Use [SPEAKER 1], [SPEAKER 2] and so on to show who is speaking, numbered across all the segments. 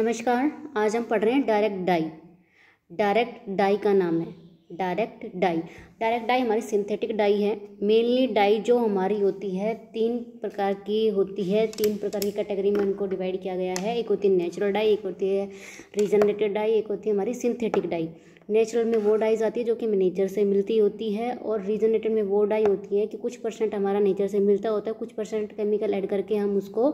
[SPEAKER 1] नमस्कार आज हम पढ़ रहे हैं डायरेक्ट डाई डायरेक्ट डाई का नाम है डायरेक्ट डाई डायरेक्ट डाई हमारी सिंथेटिक डाई है मेनली डाई जो हमारी होती है तीन प्रकार की होती है तीन प्रकार की कैटेगरी में उनको डिवाइड किया गया है एक होती है नेचुरल डाई एक होती है रीजनरेटेड डाई एक होती है हमारी सिंथेटिक डाई नेचुरल में वो डाइज आती है जो कि नेचर से मिलती होती है और रीजनेटेड में वो डाई होती है कि कुछ परसेंट हमारा नेचर से मिलता होता है कुछ परसेंट केमिकल ऐड करके हम उसको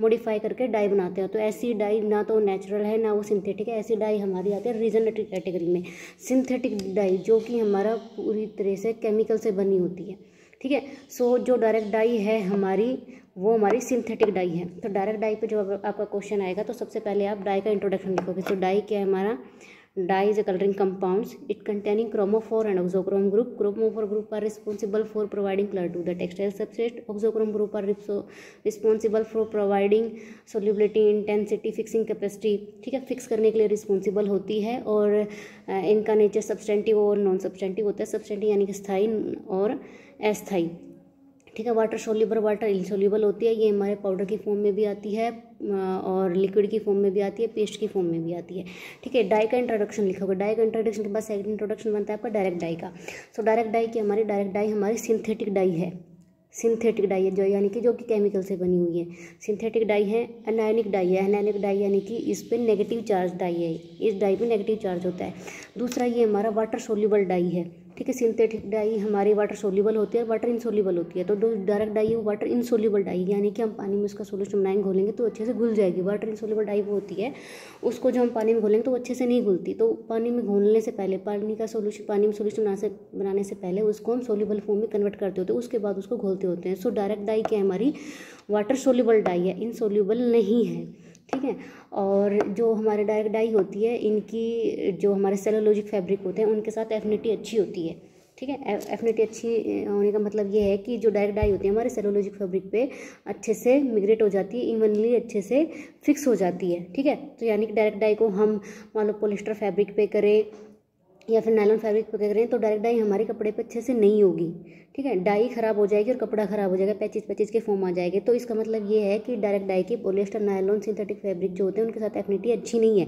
[SPEAKER 1] मॉडिफाई करके डाई बनाते हैं तो ऐसी डाई ना तो नेचुरल है ना वो सिंथेटिक है ऐसी डाई हमारी आती है रीजनेटेड कैटेगरी में सिंथेटिक डाई जो कि हमारा पूरी तरह से केमिकल से बनी होती है ठीक है सो जो डायरेक्ट डाई है हमारी वो हमारी सिंथेटिक डाई है तो डायरेक्ट डाई पे जब आपका क्वेश्चन आएगा तो सबसे पहले आप डाई का इंट्रोडक्शन लिखोगे तो डाई क्या है हमारा Dye is a coloring compounds. It containing chromophore and oxochrome group. Chromophore group are responsible for providing color to the textile substrate. Oxochrome group are responsible for providing solubility, intensity, fixing capacity. ठीक है fix करने के लिए responsible होती है और इनका nature substantive और नॉन सब्सटेंटिव होता है सब्सटेंटिव यानी कि स्थायी और अस्थायी ठीक है वाटर सोल्यूबल वाटर इनसोल्यूबल होती है ये हमारे पाउडर की फॉर्म में भी आती है और लिक्विड की फॉर्म में भी आती है पेस्ट की फॉर्म में भी आती है ठीक है डाई का इंट्रोडक्शन लिखा होगा डाई का इंट्रोडक्शन के बाद सेकंड इंट्रोडक्शन बनता है आपका डायरेक्ट डाई का सो डायरेक्ट डाई की हमारी डायरेक्ट डाई हमारी सिंथेटिक डाई है सिंथेटिक डाई है जो यानी कि जो कि केमिकल से बनी हुई है सिंथेटिक डाई है अनायनिक डाई है अनायनिक डाई यानी कि इस पर नेगेटिव चार्ज डाई है इस डाई पर नेगेटिव चार्ज होता है दूसरा ये हमारा वाटर सोल्यूबल डाई है ठीक है सिंथेटिक डाई हमारी वाटर सोल्यूबल होती है और वाटर इनसोल्यूबल होती है तो जो डायरेक्ट डाई है वो वाटर इनसोल्यूबल डाई यानी कि हम पानी में उसका सोल्यूशन बनाएंगे घोलेंगे तो अच्छे से घुल जाएगी वाटर इनसोल्यूबल डाई वो होती है उसको जो हम पानी में घोलेंगे तो अच्छे से नहीं घुलती तो पानी में घोलने से पहले पानी का सोल्यूशन पानी में सोल्यूशन बनाने से बनाने से पहले उसको हम सोल्यूबल फॉर्म में कन्वर्ट करते होते हैं उसके बाद उसको घोलते होते हैं सो डायरेक्ट डाई क्या है हमारी वाटर सोल्यूबल डाई है इनसोल्यूबल नहीं है ठीक है और जो हमारे डायरेक्ट डाई होती है इनकी जो हमारे सेलोलॉजिक फैब्रिक होते हैं उनके साथ एफिनिटी अच्छी होती है ठीक है एफिनिटी अच्छी होने का मतलब ये है कि जो डायरेक्ट डाई होती है हमारे सेलोलॉजिक फैब्रिक पे अच्छे से मिग्रेट हो जाती है इवनली अच्छे से फिक्स हो जाती है ठीक है तो यानी कि डायरेक्ट डाई को हम मान लो पोलिस्टर फैब्रिक पे करें या फिर नायलॉन फैब्रिक पे कर रहे हैं तो डायरेक्ट डाई हमारे कपड़े पे अच्छे से नहीं होगी ठीक है डाई खराब हो जाएगी और कपड़ा खराब हो जाएगा पैचिज पैचिज के फॉर्म आ जाएंगे तो इसका मतलब ये है कि डायरेक्ट डाई के पोलिस्टर नायलॉन सिंथेटिक फैब्रिक जो होते हैं उनके साथ एफिनिटी अच्छी नहीं है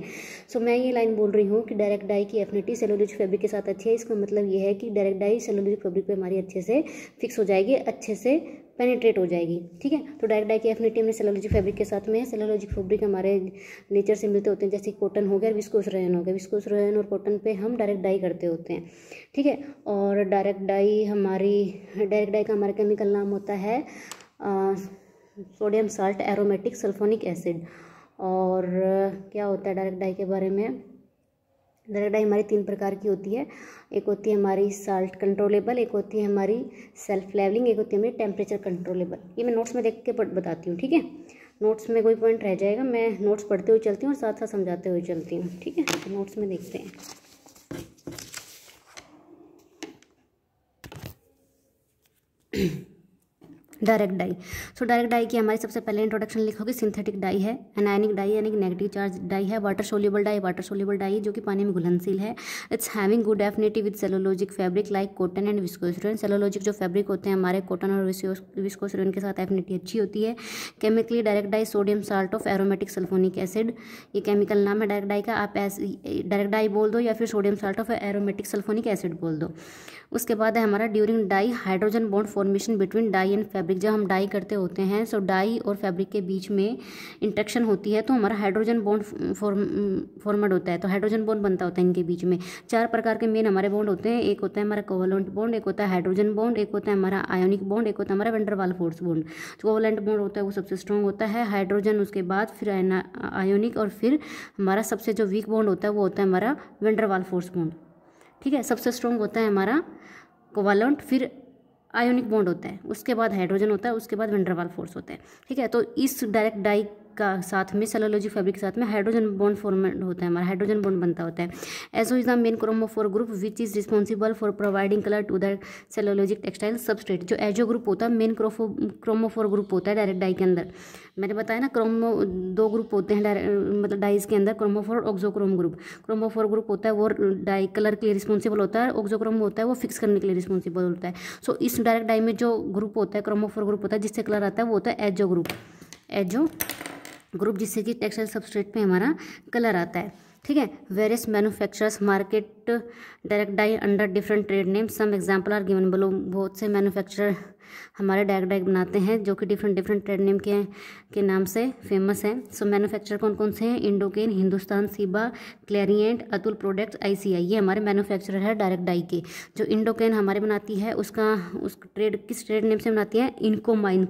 [SPEAKER 1] सो मैं ये लाइन बोल रही हूँ कि डायरेक्ट डाई की एफिनिटी सेलोलिज फैब्रिक के साथ अच्छी है इसका मतलब ये है कि डायरेक्ट डाई सेलोलिज फैब्रिक पर हमारी अच्छे से फिक्स हो जाएगी अच्छे से पेनीट्रेट हो जाएगी ठीक है तो डायरेक्ट डाई की एफिनिटी हमने सेलोलॉजिक फैब्रिक के साथ में है सेलोलॉजिक फैब्रिक हमारे नेचर से मिलते होते हैं जैसे कॉटन हो गया विस्कोस रहन हो गया विस्कोस रहन और कॉटन पे हम डायरेक्ट डाई करते होते हैं ठीक है और डायरेक्ट डाई हमारी डायरेक्ट डाई का हमारा केमिकल नाम होता है sodium salt aromatic sulphonic acid और क्या होता है डायरेक्ट डाई के बारे में डायरेक्ट डाई हमारी तीन प्रकार की होती है एक होती है हमारी साल्ट कंट्रोलेबल एक होती है हमारी सेल्फ लेवलिंग एक होती है हमारी टेम्परेचर कंट्रोलेबल ये मैं नोट्स में देख के बताती हूँ ठीक है नोट्स में कोई पॉइंट रह जाएगा मैं नोट्स पढ़ते हुए चलती हूँ और साथ साथ समझाते हुए चलती हूँ ठीक है नोट्स तो में देखते हैं direct dye so direct dye की हमारी सबसे पहले इंट्रोडक्शन होगी सिंथेटिक डाई है एनायनिक डाई यानी कि नेगेटिव चार्ज डाई है water soluble dye water soluble dye जो कि पानी में घुलनशील है it's having good affinity with cellulosic fabric like cotton and viscose rayon cellulosic जो फैब्रिक होते हैं हमारे कॉटन और विस्कोसरोन के साथ एफिनिटी अच्छी होती है chemically direct dye sodium salt of aromatic sulphonic acid ये केमिकल नाम है डायरेक्ट डाई का आप एस डायरेक्ट डाई बोल दो या फिर sodium salt of aromatic sulphonic acid बोल दो उसके बाद है हमारा during dye hydrogen bond formation between dye and fabric fabric जब हम डाई करते होते हैं सो डाई और फैब्रिक के बीच में इंट्रैक्शन होती है तो हमारा हाइड्रोजन बॉन्ड फॉर्मड होता है तो हाइड्रोजन बॉन्ड बनता होता है इनके बीच में चार प्रकार के मेन हमारे बॉन्ड होते हैं एक होता है हमारा कोवलेंट बॉन्ड एक होता है हाइड्रोजन बॉन्ड एक होता है हमारा आयोनिक बॉन्ड एक होता है हमारा वेंडरवाल फोर्स बॉन्ड तो कोवलेंट बॉन्ड होता है वो सबसे स्ट्रॉन्ग होता है हाइड्रोजन उसके बाद फिर आयोनिक और फिर हमारा सबसे जो वीक बॉन्ड होता है वो होता है हमारा वेंडरवाल फोर्स बॉन्ड ठीक है सबसे स्ट्रॉन्ग होता है हमारा कोवालंट फिर आयोनिक बॉन्ड होता है उसके बाद हाइड्रोजन होता है उसके बाद वेंडरवाल फोर्स होता है ठीक है तो इस डायरेक्ट डाई का साथ में सेलोलॉजी फैब्रिक के साथ में हाइड्रोजन बॉन्ड फॉर्मेट होता है हमारा हाइड्रोजन बॉन्ड बनता होता है azo is the main chromophore group which is responsible for providing colour to the cellulosic textile substrate जो एजो ग्रुप होता है मेन क्रोमोफोर ग्रुप होता है डायरेक्ट डाई के अंदर मैंने बताया ना क्रोमो दो ग्रुप होते हैं मतलब डाइज के अंदर क्रोमोफोर और ऑक्जोक्रोम ग्रुप क्रोमोफोर ग्रुप होता है वो डाई कलर के लिए रिस्पॉन्सिबल होता है ऑक्जोक्रोम होता है वो फिक्स करने के लिए रिस्पॉन्सिबल होता है सो इस डायरेक्ट डाई में जो ग्रुप होता है क्रोमोफोर ग्रुप होता है जिससे कलर आता है वो होता है एजो ग्रुप एजो ग्रुप जिससे कि टेक्सटाइल सबस्ट्रेट पे हमारा कलर आता है ठीक है various manufacturers market direct dye under different trade name some example are given बोलो बहुत से मैन्युफैक्चरर हमारे डायरेक्ट डाई बनाते हैं जो कि डिफरेंट डिफरेंट ट्रेड नेम के के नाम से फेमस हैं सो मैनुफैक्चर कौन कौन से हैं Indokem Hindustan Ciba Clariant Atul products आई ये हमारे मैनुफैक्चर है डायरेक्ट डाई के जो इंडोकेन हमारे बनाती है उसका उस ट्रेड किस ट्रेड नेम से बनाती है इनको माइन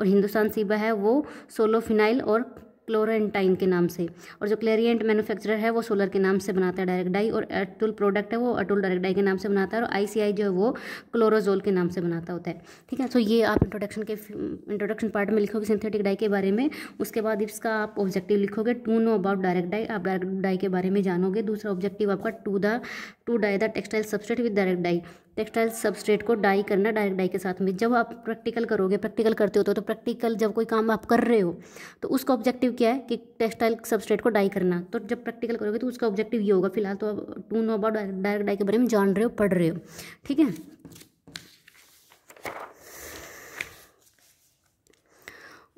[SPEAKER 1] और हिंदुस्तान सीबा है वो सोलोफिनाइल और क्लोरेंटाइन के नाम से और जो क्लेरियंट मैन्युफैक्चरर है वो सोलर के नाम से बनाता है डायरेक्ट डाई और अटुल प्रोडक्ट है वो अटुल डायरेक्ट डाई के नाम से बनाता है और आईसीआई जो है वो क्लोरोजोल के नाम से बनाता होता है ठीक है सो ये आप इंट्रोडक्शन के इंट्रोडक्शन पार्ट में लिखोगे सिंथेटिक डाई के बारे में उसके बाद इसका आप ऑब्जेक्टिव लिखोगे to know about direct dye आप डायरेक्ट डाई के बारे में जानोगे दूसरा ऑब्जेक्टिव आपका to the to dye the textile substrate with direct dye textile substrate को डाई करना डायरेक्ट डाई के साथ में जब आप प्रैक्टिकल करोगे प्रैक्टिकल करते हो तो, तो प्रैक्टिकल जब कोई काम आप कर रहे हो तो उसका ऑब्जेक्टिव क्या है कि टेक्सटाइल सबस्ट्रेट को डाई करना तो जब प्रैक्टिकल करोगे तो उसका ऑब्जेक्टिव ये होगा फिलहाल तो आप to know about direct dye के बारे में जान रहे हो पढ़ रहे हो ठीक है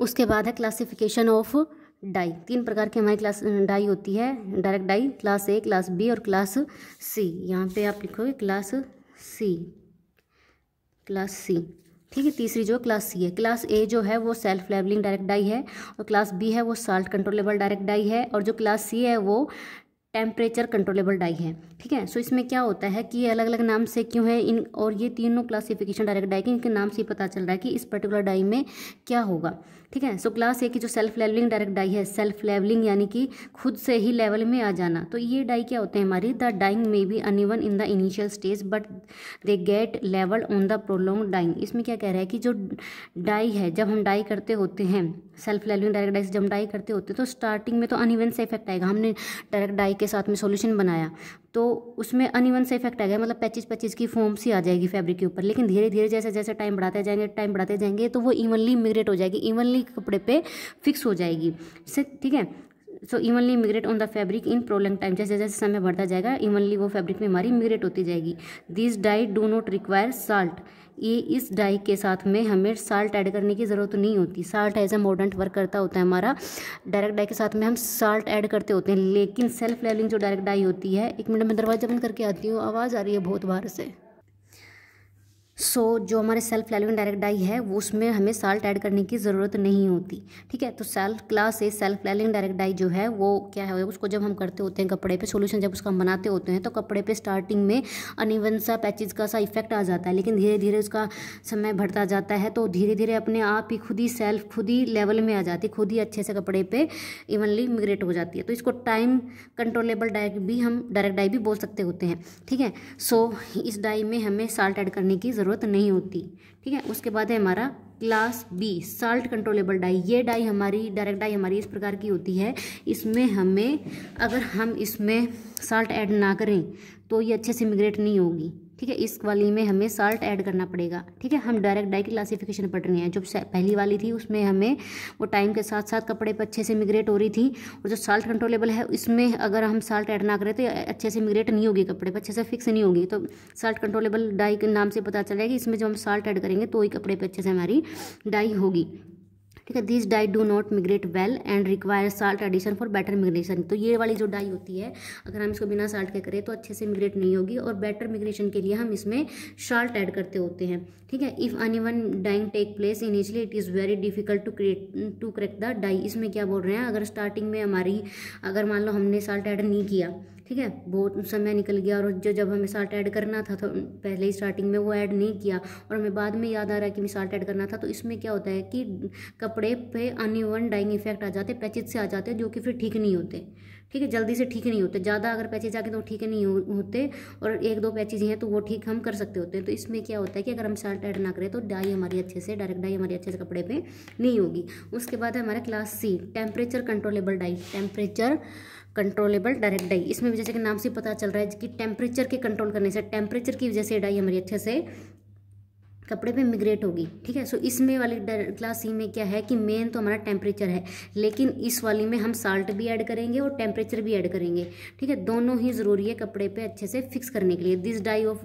[SPEAKER 1] उसके बाद है क्लासिफिकेशन ऑफ डाई तीन प्रकार की हमारी क्लास डाई होती है direct dye class A class B और क्लास सी यहाँ पे आप लिखोगे क्लास सी क्लास सी ठीक है तीसरी जो क्लास सी है क्लास ए जो है वो सेल्फ लेवलिंग डायरेक्ट डाई है और क्लास बी है वो साल्ट कंट्रोलेबल डायरेक्ट डाई है और जो क्लास सी है वो टेम्परेचर कंट्रोलेबल डाई है ठीक है सो इसमें क्या होता है कि ये अलग अलग नाम से क्यों है इन और ये तीनों क्लासिफिकेशन डायरेक्ट डाई के इनके नाम से ही पता चल रहा है कि इस पर्टिकुलर डाई में क्या होगा ठीक है सो क्लास ए की जो सेल्फ लेवलिंग डायरेक्ट डाई है सेल्फ लेवलिंग यानी कि खुद से ही लेवल में आ जाना तो ये डाई क्या होते हैं हमारी the dyeing may be uneven in the initial stage but they get level on the prolong dyeing इसमें क्या कह रहा है कि जो डाई है जब हम डाई करते होते हैं सेल्फ लेवलिंग डायरेक्ट डाई से जब हम डाई करते होते हैं तो स्टार्टिंग में तो अनइवन से इफेक्ट आएगा हमने डायरेक्ट डाई के साथ में सोल्यूशन बनाया तो उसमें अनइवन से इफेक्ट आ गया मतलब पच्चीस पच्चीस की फॉर्म सी आ जाएगी फैब्रिक के ऊपर लेकिन धीरे धीरे जैसे जैसे टाइम बढ़ाते जाएंगे टाइम बढ़ाते जाएंगे तो वो इवनली मिग्रेट हो जाएगी इवनली कपड़े पे फिक्स हो जाएगी इससे ठीक है so evenly migrate on the fabric in prolong time जैसे जैसे समय बढ़ता जाएगा इवनली वो फैब्रिक में हमारी मिग्रेट होती जाएगी this dyes do not require salt ये इस डाई के साथ में हमें साल्ट ऐड करने की ज़रूरत नहीं होती साल्ट एज ए मॉडर्न वर्क करता होता है हमारा डायरेक्ट डाई के साथ में हम साल्ट ऐड करते होते हैं लेकिन सेल्फ लेवलिंग जो डायरेक्ट डाई होती है एक मिनट में दरवाज़ा बंद करके आती हूँ आवाज़ आ रही है बहुत बाहर से सो so, जो हमारे सेल्फ रेलिवेंट डायरेक्ट डाई है वो उसमें हमें साल्ट ऐड करने की ज़रूरत नहीं होती ठीक है तो self class A self relevant direct dye जो है वो क्या है उसको जब हम करते होते हैं कपड़े पे सॉल्यूशन जब उसका हम बनाते होते हैं तो कपड़े पे स्टार्टिंग में अनिवन सा पैचेज का सा इफेक्ट आ जाता है लेकिन धीरे धीरे उसका समय बढ़ता जाता है तो धीरे धीरे अपने आप ही खुद ही सेल्फ खुद ही लेवल में आ जाती खुद ही अच्छे से कपड़े पर इवनली मिग्रेट हो जाती है तो इसको टाइम कंट्रोलेबल डाई भी हम डायरेक्ट डाई भी बोल सकते होते हैं ठीक है सो इस डाई में हमें साल्ट ऐड करने की ज़रूरत ज़रूरत नहीं होती ठीक है उसके बाद है हमारा class B salt controllable dye ये डाई हमारी डायरेक्ट डाई हमारी इस प्रकार की होती है इसमें हमें अगर हम इसमें साल्ट ऐड ना करें तो ये अच्छे से मिग्रेट नहीं होगी ठीक है इस वाली में हमें साल्ट ऐड करना पड़ेगा ठीक है हम डायरेक्ट डाई की क्लासिफिकेशन पढ़ रहे हैं जो पहली वाली थी उसमें हमें वो टाइम के साथ साथ कपड़े पर अच्छे से मिग्रेट हो रही थी और जो साल्ट कंट्रोलेबल है इसमें अगर हम साल्ट ऐड ना करें तो अच्छे से मिग्रेट नहीं होगी कपड़े पर अच्छे से फिक्स नहीं होगी तो साल्ट कंट्रोलेबल डाई के नाम से पता चलेगा कि इसमें जब हम साल्ट ऐड करेंगे तो ही कपड़े पर अच्छे से हमारी डाई होगी ठीक है this dye do not migrate well and require salt addition for better migration तो ये वाली जो डाई होती है अगर हम इसको बिना साल्ट के करें तो अच्छे से मिग्रेट नहीं होगी और बेटर मिग्रेशन के लिए हम इसमें साल्ट ऐड करते होते हैं ठीक है if uneven dyeing take place initially it is very difficult to create to correct the dye इसमें क्या बोल रहे हैं अगर स्टार्टिंग में हमारी अगर मान लो हमने साल्ट ऐड नहीं किया ठीक है बहुत समय निकल गया और जो जब हमें साल्ट ऐड करना था तो पहले ही स्टार्टिंग में वो ऐड नहीं किया और हमें बाद में याद आ रहा है कि हमें साल्ट ऐड करना था तो इसमें क्या होता है कि कपड़े पे अनइवन डाइंग इफेक्ट आ जाते पैचित से आ जाते जो कि फिर ठीक नहीं होते ठीक है जल्दी से ठीक नहीं होते ज़्यादा अगर पैचेज गए तो ठीक नहीं होते और एक दो पैचेज हैं तो वो ठीक हम कर सकते होते हैं तो इसमें क्या होता है कि अगर हम साल्ट ऐड ना करें तो डाई हमारी अच्छे से डायरेक्ट डाई हमारी अच्छे से कपड़े पर नहीं होगी उसके बाद है हमारा class C temperature controllable dye temperature controllable direct dye इसमें भी जैसे कि नाम से पता चल रहा है कि टेम्परेचर के कंट्रोल करने से टेम्परेचर की वजह से डाई हमारी अच्छे से कपड़े पे मिग्रेट होगी ठीक है सो so, इसमें वाली क्लास सी में क्या है कि मेन तो हमारा टेम्परेचर है लेकिन इस वाली में हम साल्ट भी ऐड करेंगे और टेम्परेचर भी ऐड करेंगे ठीक है दोनों ही ज़रूरी है कपड़े पे अच्छे से फिक्स करने के लिए this dye of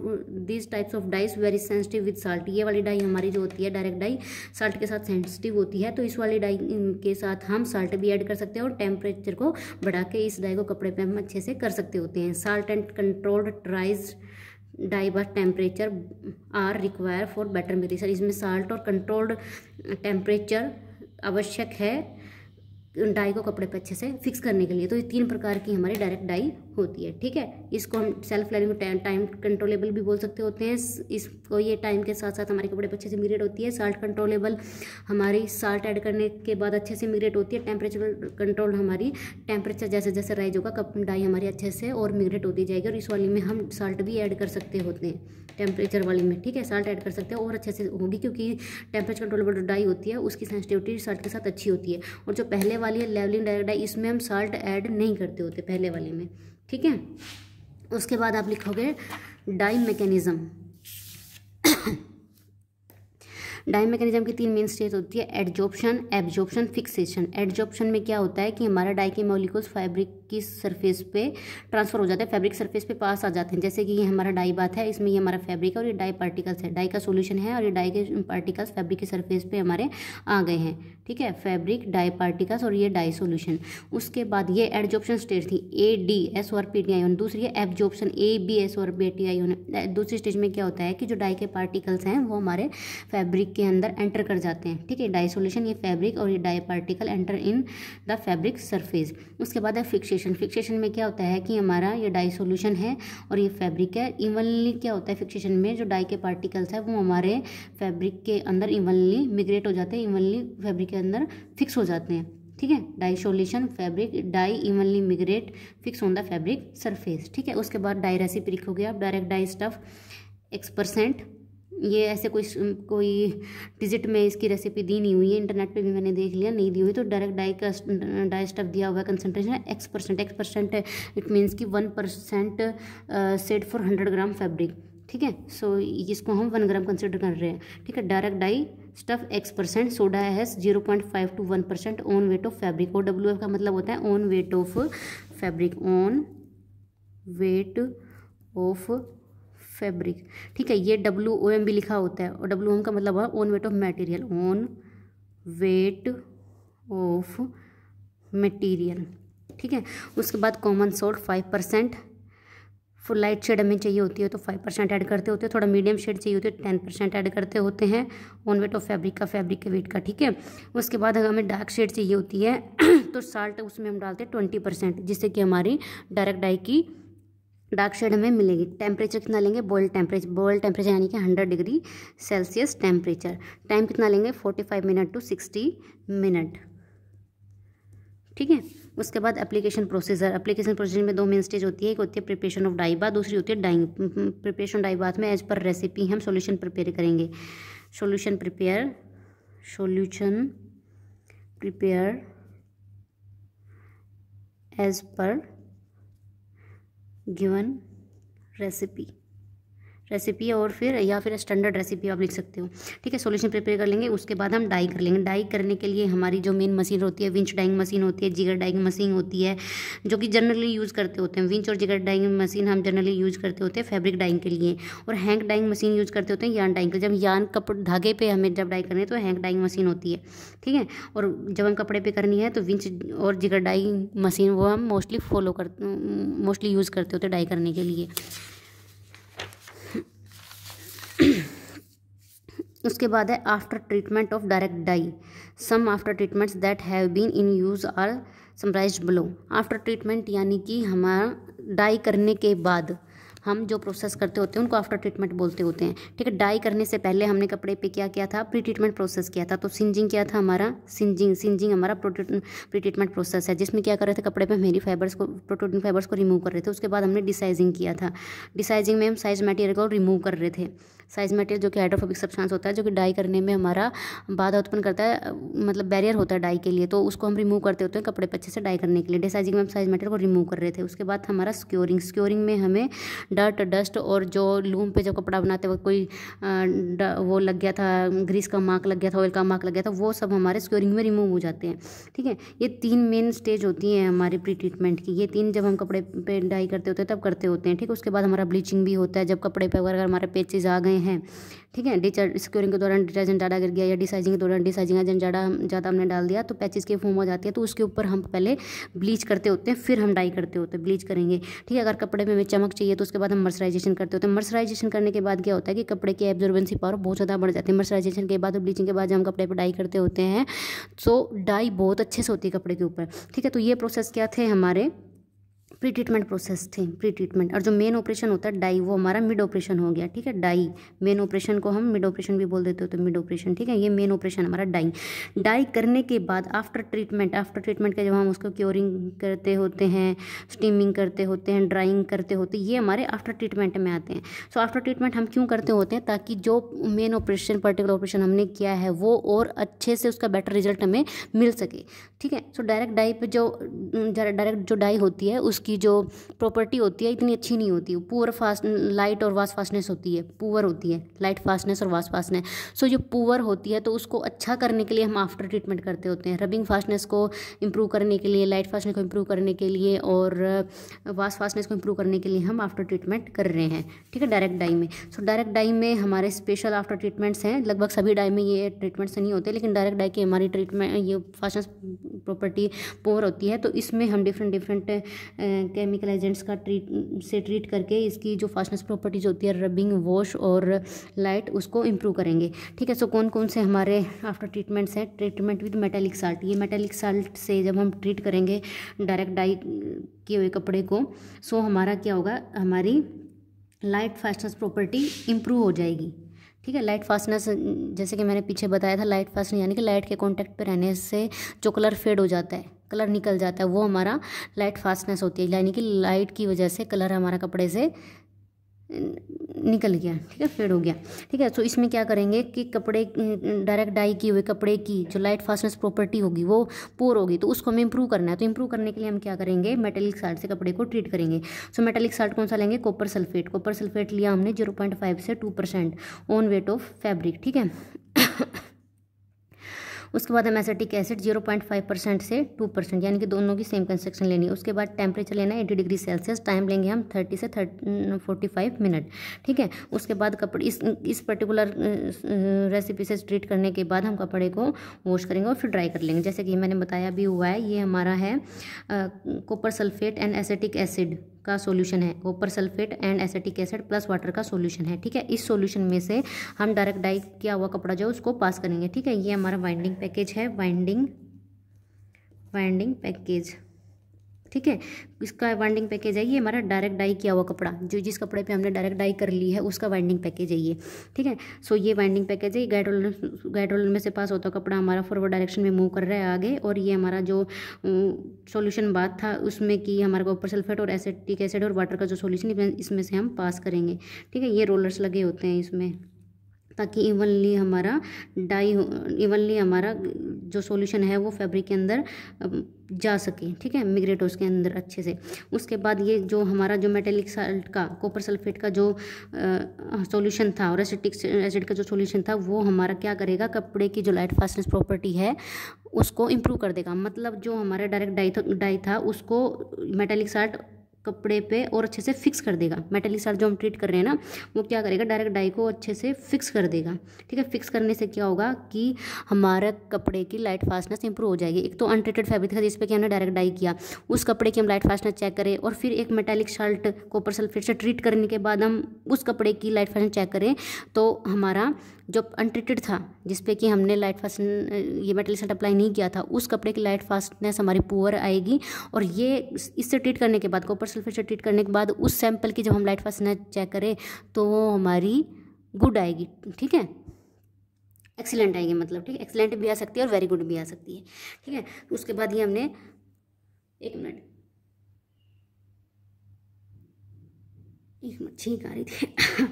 [SPEAKER 1] this types of dyes very sensitive with salt ये वाली डाई हमारी जो होती है डायरेक्ट डाई साल्ट के साथ सेंसिटिव होती है तो इस वाली डाई के साथ हम साल्ट भी ऐड कर सकते हैं और टेम्परेचर को बढ़ा के इस डाई को कपड़े पर हम अच्छे से कर सकते होते हैं salt and controlled dries diverse temperature are require for better mixer इसमें साल्ट और कंट्रोल्ड टेम्परेचर आवश्यक है डाई को कपड़े पर अच्छे से फिक्स करने के लिए तो ये तीन प्रकार की हमारी डायरेक्ट डाई होती है ठीक है इसको हम सेल्फ लर्निंग टाइम कंट्रोलेबल भी बोल सकते होते हैं इसको ये टाइम के साथ साथ हमारे कपड़े अच्छे से मिग्रेट होती है साल्ट कंट्रोलेबल हमारी साल्ट ऐड करने के बाद अच्छे से मिग्रेट होती है टेम्परेचर कंट्रोल हमारी टेम्परेचर जैसे जैसे राइज होगा कप डाई हमारी अच्छे से और मिग्रेट होती जाएगी और इस वाली में हम साल्ट भी ऐड कर सकते होते हैं टेम्परेचर वाली में ठीक है साल्ट ऐड कर सकते हैं और अच्छे से होगी क्योंकि टेम्परेचर कंट्रोलेबल डाई होती है उसकी सेंसिटिविटी साल्ट के साथ अच्छी होती है और जो पहले वाली है लेवलिंग डाई इसमें हम साल्ट ऐड नहीं करते होते पहले वाले में ठीक है उसके बाद आप लिखोगे डाई मैकेनिज़्म डाई मैकेनिज्म की तीन मेन स्टेज होती है एडजॉप्शन एब्जॉप्शन फिक्सेशन एडजॉप्शन में क्या होता है कि हमारा डाई के मॉलिक्यूल्स फैब्रिक किस सरफेस पे ट्रांसफ़र हो जाते हैं फैब्रिक सरफेस पे पास आ जाते हैं जैसे कि ये हमारा डाई बात है इसमें ये हमारा फैब्रिक है और ये डाई पार्टिकल्स है डाई का सोल्यूशन है और ये डाई के पार्टिकल्स फैब्रिक के सर्फेस पे हमारे आ गए हैं ठीक है फैब्रिक डाई पार्टिकल्स और ये डाई सोल्यूशन उसके बाद ये एडजॉप्शन स्टेज थी ए डी एस और पी टी आई दूसरी है एबजॉप्शन ए बी एस और बी टी आई दूसरी स्टेज में क्या होता है कि जो डाई के पार्टिकल्स हैं वो हमारे फैब्रिक के अंदर एंटर कर जाते हैं ठीक है डाई सोल्यूशन ये फैब्रिक और ये dye particle enter in the fabric surface उसके बाद है फिक्सेशन फिक्सेशन फिक्सेशन में क्या होता है कि हमारा ये डाई सोल्यूशन है और ये फैब्रिक है इवनली क्या होता है फिक्सेशन में जो डाई के पार्टिकल्स है वो हमारे फैब्रिक के अंदर इवनली मिग्रेट हो जाते हैं इवनली फैब्रिक के अंदर फिक्स हो जाते हैं ठीक है dye solution fabric dye evenly migrate fix on the fabric surface ठीक है उसके बाद डाई रेसिप लिखोगे आप direct dye stuff x percent ये ऐसे कोई कोई डिजिट में इसकी रेसिपी दी नहीं हुई है इंटरनेट पे भी मैंने देख लिया नहीं दी हुई तो डायरेक्ट डाई का डाई स्टफ दिया हुआ है concentration X percent X percent it means कि one percent set for hundred gram fabric ठीक है सो इसको हम वन ग्राम कंसिडर कर रहे हैं ठीक है direct dye stuff x percent soda ash zero point five to one percent on weight of fabric और डब्ल्यू एफ का मतलब होता है on weight of fabric on weight of fabric ठीक है ये डब्ल्यू ओ एम भी लिखा होता है और डब्ल्यू एम का मतलब है on weight of material on weight of material ठीक है उसके बाद common salt five percent full light shade हमें चाहिए होती है तो फाइव परसेंट ऐड करते होते हैं थोड़ा मीडियम शेड चाहिए होती है टेन परसेंट ऐड करते होते हैं ऑन वेट ऑफ फैब्रिक का फैब्रिक के वेट का ठीक है उसके बाद अगर हमें डार्क शेड चाहिए होती है तो साल्ट उसमें हम डालते हैं ट्वेंटी परसेंट जिससे कि हमारी डायरेक्ट डाई की डार्क शेड हमें मिलेगी टेम्परेचर कितना लेंगे बॉयल टेम्परेचर बॉयल टेम्परेचर यानी कि hundred degree Celsius temperature time कितना लेंगे forty five minute to sixty minute ठीक है उसके बाद एप्लीकेशन प्रोसीजर एप्लीकेशन प्रोसीजर में दो मेन स्टेज होती है एक होती है प्रिपरेशन ऑफ डाई दूसरी होती है डाइंग प्रिपरेशन डाई बात में एज पर रेसिपी हम सोल्यूशन प्रिपेयर करेंगे solution prepare solution prepare as पर given recipe. रेसिपी है और फिर या फिर स्टैंडर्ड रेसिपी आप लिख सकते हो ठीक है सोल्यूशन प्रिपेयर कर लेंगे उसके बाद हम डाई कर लेंगे डाई करने के लिए हमारी जो मेन मशीन होती है विंच डाइंग मशीन होती है जिगर डाइंग मशीन होती है जो कि जनरली यूज़ करते होते हैं विंच और जिगर डाइंग मशीन हम जनरली यूज़ करते होते हैं फैब्रिक डाइंग के लिए और हैंक डाइंग मशीन यूज़ करते होते हैं यान डाइंग के जब यान कपड़ धागे पर हमें जब डाई करनी है तो हैंक डाइंग मशीन होती है ठीक है और जब हम कपड़े पर करनी है तो विंच और जिगर डाइंग मशीन वो हम मोस्टली फॉलो कर मोस्टली यूज़ करते होते डाई करने के लिए उसके बाद है after treatment of direct dye some after treatments that have been in use are summarise below after treatment यानी कि हमारा डाई करने के बाद हम जो प्रोसेस करते होते हैं उनको आफ्टर ट्रीटमेंट बोलते होते हैं ठीक है डाई करने से पहले हमने कपड़े पे क्या किया था प्री ट्रीटमेंट प्रोसेस किया था तो सिंजिंग क्या था हमारा सिंजिंग सिंजिंग हमारा प्री ट्रीटमेंट प्रोसेस है जिसमें क्या कर रहे थे कपड़े पर मेरी फाइबर्स को प्रोटीन फाइबर्स को रिमूव कर रहे थे उसके बाद हमने डिसाइजिंग किया था डिसाइजिंग में हम साइज मटेरियल को रिमूव कर रहे थे साइज मटेरियल जो कि हाइड्रोफोबिक सब्सटेंस होता है जो कि डाई करने में हमारा बाधा उत्पन्न करता है मतलब बैरियर होता है डाई के लिए तो उसको हम रिमूव करते होते हैं कपड़े पे अच्छे से डाई करने के लिए डिसाइजिंग में हम साइज मटेरियल को रिमूव कर रहे थे उसके बाद हमारा स्क्योरिंग स्क्योरिंग में हमें डर्ट डस्ट और जो लूम पे जब कपड़ा बनाते वक्त कोई वो लग गया था ग्रीस का मार्क लग गया था ऑयल का मार्क लग गया था वो सब हमारे स्क्योरिंग में रिमूव हो जाते हैं ठीक है ये तीन मेन स्टेज होती हैं हमारे प्री ट्रीटमेंट की ये तीन जब हम कपड़े पे डाई करते होते हैं तब करते होते हैं ठीक है उसके बाद हमारा ब्लीचिंग भी होता है जब कपड़े पर अगर हमारे पेचेज आ गए हैं ठीक है डिचार्ज स्क्योरिंग के दौरान डिटर्जेंट ज़्यादा गिर गया या डिसाइजिंग के दौरान डिसाइजिंग एजेंट ज़्यादा ज़्यादा हमने डाल दिया तो पैचेस के फॉर्म हो जाती है तो उसके ऊपर हम पहले ब्लीच करते होते हैं फिर हम डाई करते होते हैं ब्लीच करेंगे ठीक है अगर कपड़े में हमें चमक चाहिए तो उसके बाद हम मर्सराइजेशन करते होते हैं मर्सराइजेशन करने के बाद क्या होता है कि कपड़े की एब्जॉर्बेंसी पावर बहुत ज़्यादा बढ़ जाती है मर्सराइजेशन के बाद ब्लीचिंग के बाद हम कपड़े पर डाई करते होते हैं सो तो डाई बहुत अच्छे से होती है कपड़े के ऊपर ठीक है तो ये प्रोसेस क्या थे हमारे प्री ट्रीटमेंट प्रोसेस थे प्री ट्रीटमेंट और जो मेन ऑपरेशन होता है डाई वो हमारा मिड ऑपरेशन हो गया ठीक है डाई मेन ऑपरेशन को हम मिड ऑपरेशन भी बोल देते हो तो मिड ऑपरेशन ठीक है ये मेन ऑपरेशन हमारा डाई डाई करने के बाद आफ्टर ट्रीटमेंट आफ्टर ट्रीटमेंट का जब हम उसको क्योरिंग करते होते हैं स्टीमिंग करते होते हैं ड्राइंग करते होते ये हमारे आफ्टर ट्रीटमेंट में आते हैं सो आफ्टर ट्रीटमेंट हम क्यों करते होते हैं ताकि जो मेन ऑपरेशन पर्टिकुलर ऑपरेशन हमने किया है वो और अच्छे से उसका बेटर रिजल्ट हमें मिल सके ठीक है सो डायरेक्ट डाई पर जो डायरेक्ट जो डाई होती है उसकी उसकी जो प्रॉपर्टी होती है इतनी अच्छी नहीं होती पुअर फास्ट लाइट और वास फास्टनेस होती है पुअर होती है लाइट फास्टनेस और वास फास्टनेस सो जो पुअर होती है तो उसको अच्छा करने के लिए हम आफ्टर ट्रीटमेंट करते होते हैं रबिंग फास्टनेस को इम्प्रूव करने के लिए लाइट फास्टनेस को इम्प्रूव करने के लिए और वास फास्टनेस को इम्प्रूव करने के लिए हम आफ्टर ट्रीटमेंट कर रहे हैं ठीक है डायरेक्ट डाई में सो डायरेक्ट डाई में हमारे स्पेशल आफ्टर ट्रीटमेंट्स हैं लगभग सभी डाई में ये ट्रीटमेंट्स नहीं होते लेकिन डायरेक्ट डाई की हमारी ट्रीटमेंट ये फास्टनेस प्रॉपर्टी पुअर होती है तो इसमें हम डिफरेंट डिफरेंट केमिकल एजेंट्स का ट्रीट से ट्रीट करके इसकी जो फास्टनेस प्रॉपर्टीज़ होती है रबिंग वॉश और लाइट उसको इम्प्रूव करेंगे ठीक है सो कौन कौन से हमारे आफ्टर ट्रीटमेंट्स हैं ट्रीटमेंट विद मेटेलिक साल्ट ये मेटेलिक साल्ट से जब हम ट्रीट करेंगे डायरेक्ट डाई किए हुए कपड़े को सो हमारा क्या होगा हमारी लाइट फास्टनेस प्रॉपर्टी इम्प्रूव हो जाएगी ठीक है लाइट फास्टनेस जैसे कि मैंने पीछे बताया था लाइट फास्टनेस यानी कि लाइट के कॉन्टैक्ट पर रहने से जो कलर फेड हो जाता है कलर निकल जाता है वो हमारा लाइट फास्टनेस होती है यानी कि लाइट की वजह से कलर हमारा कपड़े से निकल गया ठीक है फेड हो गया ठीक है तो इसमें क्या करेंगे कि कपड़े डायरेक्ट डाई किए हुए कपड़े की जो लाइट फास्टनेस प्रॉपर्टी होगी वो पोर होगी तो उसको हमें इंप्रूव करना है तो इम्प्रूव करने के लिए हम क्या करेंगे मेटेलिक साल्ट से कपड़े को ट्रीट करेंगे सो मेटेलिक साल्ट कौन सा लेंगे कॉपर सल्फेट कॉपर सल्फेट लिया हमने जीरो पॉइंट फाइव से two percent on weight of fabric ठीक है उसके बाद हम acetic acid zero point five percent से टू परसेंट यानी कि दोनों की सेम कंस्ट्रक्शन लेनी है उसके बाद टेम्परेचर लेना है एटी डिग्री सेल्सियस टाइम लेंगे हम थर्टी से थर्ट फोर्टी फाइव मिनट ठीक है उसके बाद कपड़े इस इस पर्टिकुलर रेसिपी से ट्रीट करने के बाद हम कपड़े को वॉश करेंगे और फिर ड्राई कर लेंगे जैसे कि मैंने बताया भी हुआ है ये हमारा है copper sulphate and acetic acid का सॉल्यूशन है copper sulphate and acetic acid plus water का सॉल्यूशन है ठीक है इस सॉल्यूशन में से हम डायरेक्ट डाई किया हुआ कपड़ा जो है उसको पास करेंगे ठीक है ये हमारा वाइंडिंग पैकेज है वाइंडिंग वाइंडिंग पैकेज ठीक है इसका वाइंडिंग पैकेज है ये हमारा डायरेक्ट डाई किया हुआ कपड़ा जो जिस कपड़े पे हमने डायरेक्ट डाई कर ली है उसका वाइंडिंग पैकेज है ये ठीक है सो ये वाइंडिंग पैकेज है गाइड रोलर गाइड रोलर में से पास होता कपड़ा हमारा फॉरवर्ड डायरेक्शन में मूव कर रहा है आगे और ये हमारा जो सोल्यूशन बात था उसमें कि हमारे ऊपर सल्फेट और एसिटिक एसिड और वाटर का जो सोल्यूशन इसमें से हम पास करेंगे ठीक है ये रोलर्स लगे होते हैं इसमें ताकि इवनली हमारा डाई इवनली हमारा जो सॉल्यूशन है वो फैब्रिक के अंदर जा सके ठीक है मिग्रेट उसके अंदर अच्छे से उसके बाद ये जो हमारा जो मेटेलिक साल्ट का कॉपर सल्फेट का जो सॉल्यूशन था और एसिटिक एसिड का जो सॉल्यूशन था वो हमारा क्या करेगा कपड़े की जो लाइट फास्टनेस प्रॉपर्टी है उसको इम्प्रूव कर देगा मतलब जो हमारा डायरेक्ट डाई डाई था उसको मेटेलिक साल्ट कपड़े पे और अच्छे से फिक्स कर देगा मेटल के साथ जो हम ट्रीट कर रहे हैं ना वो क्या करेगा डायरेक्ट डाई को अच्छे से फिक्स कर देगा ठीक है फिक्स करने से क्या होगा कि हमारा कपड़े की लाइट फास्टनेस इंप्रूव हो जाएगी एक तो अनट्रीटेड फैब्रिक था जिस कि हमने डायरेक्ट डाई किया उस कपड़े की हम लाइट फास्टनेस चेक करें और फिर एक मेटेलिक शर्ट कॉपर सल्फेट से ट्रीट करने के बाद हम उस कपड़े की लाइट फास्टनेस चेक करें तो हमारा जो अनट्रीटेड था जिस पे कि हमने लाइट फास्टन ये मेटल सेट अप्लाई नहीं किया था उस कपड़े की लाइट फास्टनेस हमारी पुअर आएगी और ये इससे ट्रीट करने के बाद कॉपर सल्फेट से ट्रीट करने के बाद उस सैंपल की जब हम लाइट फास्टनर चेक करें तो वो हमारी गुड आएगी ठीक है एक्सीलेंट आएगी मतलब ठीक है एक्सीलेंट भी आ सकती है और वेरी गुड भी आ सकती है ठीक है उसके बाद ये हमने एक मिनट एक मिनट छींक आ रही थी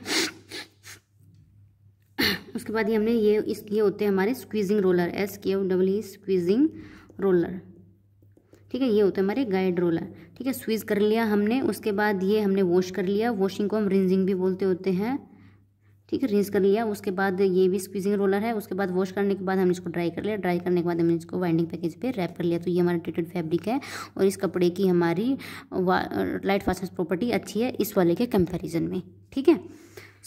[SPEAKER 1] उसके बाद ये हमने ये इस ये होते हैं हमारे स्क्वीजिंग रोलर एस के ओ डब्ल्यू स्क्वीजिंग रोलर ठीक है ये होता है हमारे गाइड रोलर ठीक है स्विच कर लिया हमने उसके बाद ये हमने वॉश कर लिया वॉशिंग को हम रिंजिंग भी बोलते होते हैं ठीक है रिंस कर लिया उसके बाद ये भी स्क्वीजिंग रोलर है उसके बाद वॉश करने के बाद हमने इसको ड्राई कर लिया ड्राई करने के बाद हमने इसको वाइंडिंग पैकेज पे रैप कर लिया तो ये हमारा ट्रीटेड फैब्रिक है और इस कपड़े की हमारी लाइट फास्टनेस प्रॉपर्टी अच्छी है इस वाले के कंपेरिजन में ठीक है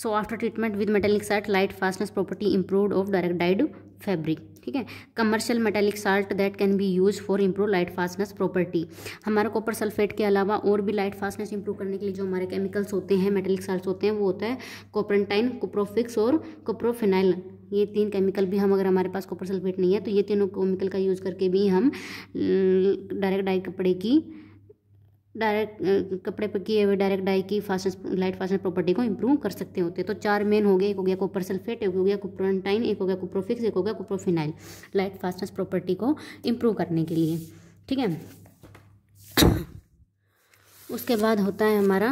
[SPEAKER 1] so after treatment with metallic salt light fastness property improve of direct dyed fabric ठीक है commercial metallic salt that can be use for improve light fastness property हमारा कॉपर सल्फेट के अलावा और भी लाइट फास्टनेस इंप्रूव करने के लिए जो हमारे केमिकल्स होते हैं मेटेलिक साल्ट होते हैं वो होता है कोपरटाइन कोप्रोफिक्स और कोप्रोफिनाइल ये तीन केमिकल भी हम अगर हमारे पास कॉपर सल्फेट नहीं है तो ये तीनों केमिकल का यूज़ करके भी हम डायरेक्ट डाई कपड़े की डायरेक्ट कपड़े पर किए हुए डायरेक्ट डाई की फास्ट लाइट फास्ट प्रॉपर्टी को इंप्रूव कर सकते होते हैं तो चार मेन हो गए एक हो गया कोपर सल्फेट एक हो गया कुप्रोनटाइन एक हो गया कुप्रोफिक्स एक हो गया कुप्रोफिनाइल लाइट फास्टनेस प्रॉपर्टी को इम्प्रूव करने के लिए ठीक है उसके बाद होता है हमारा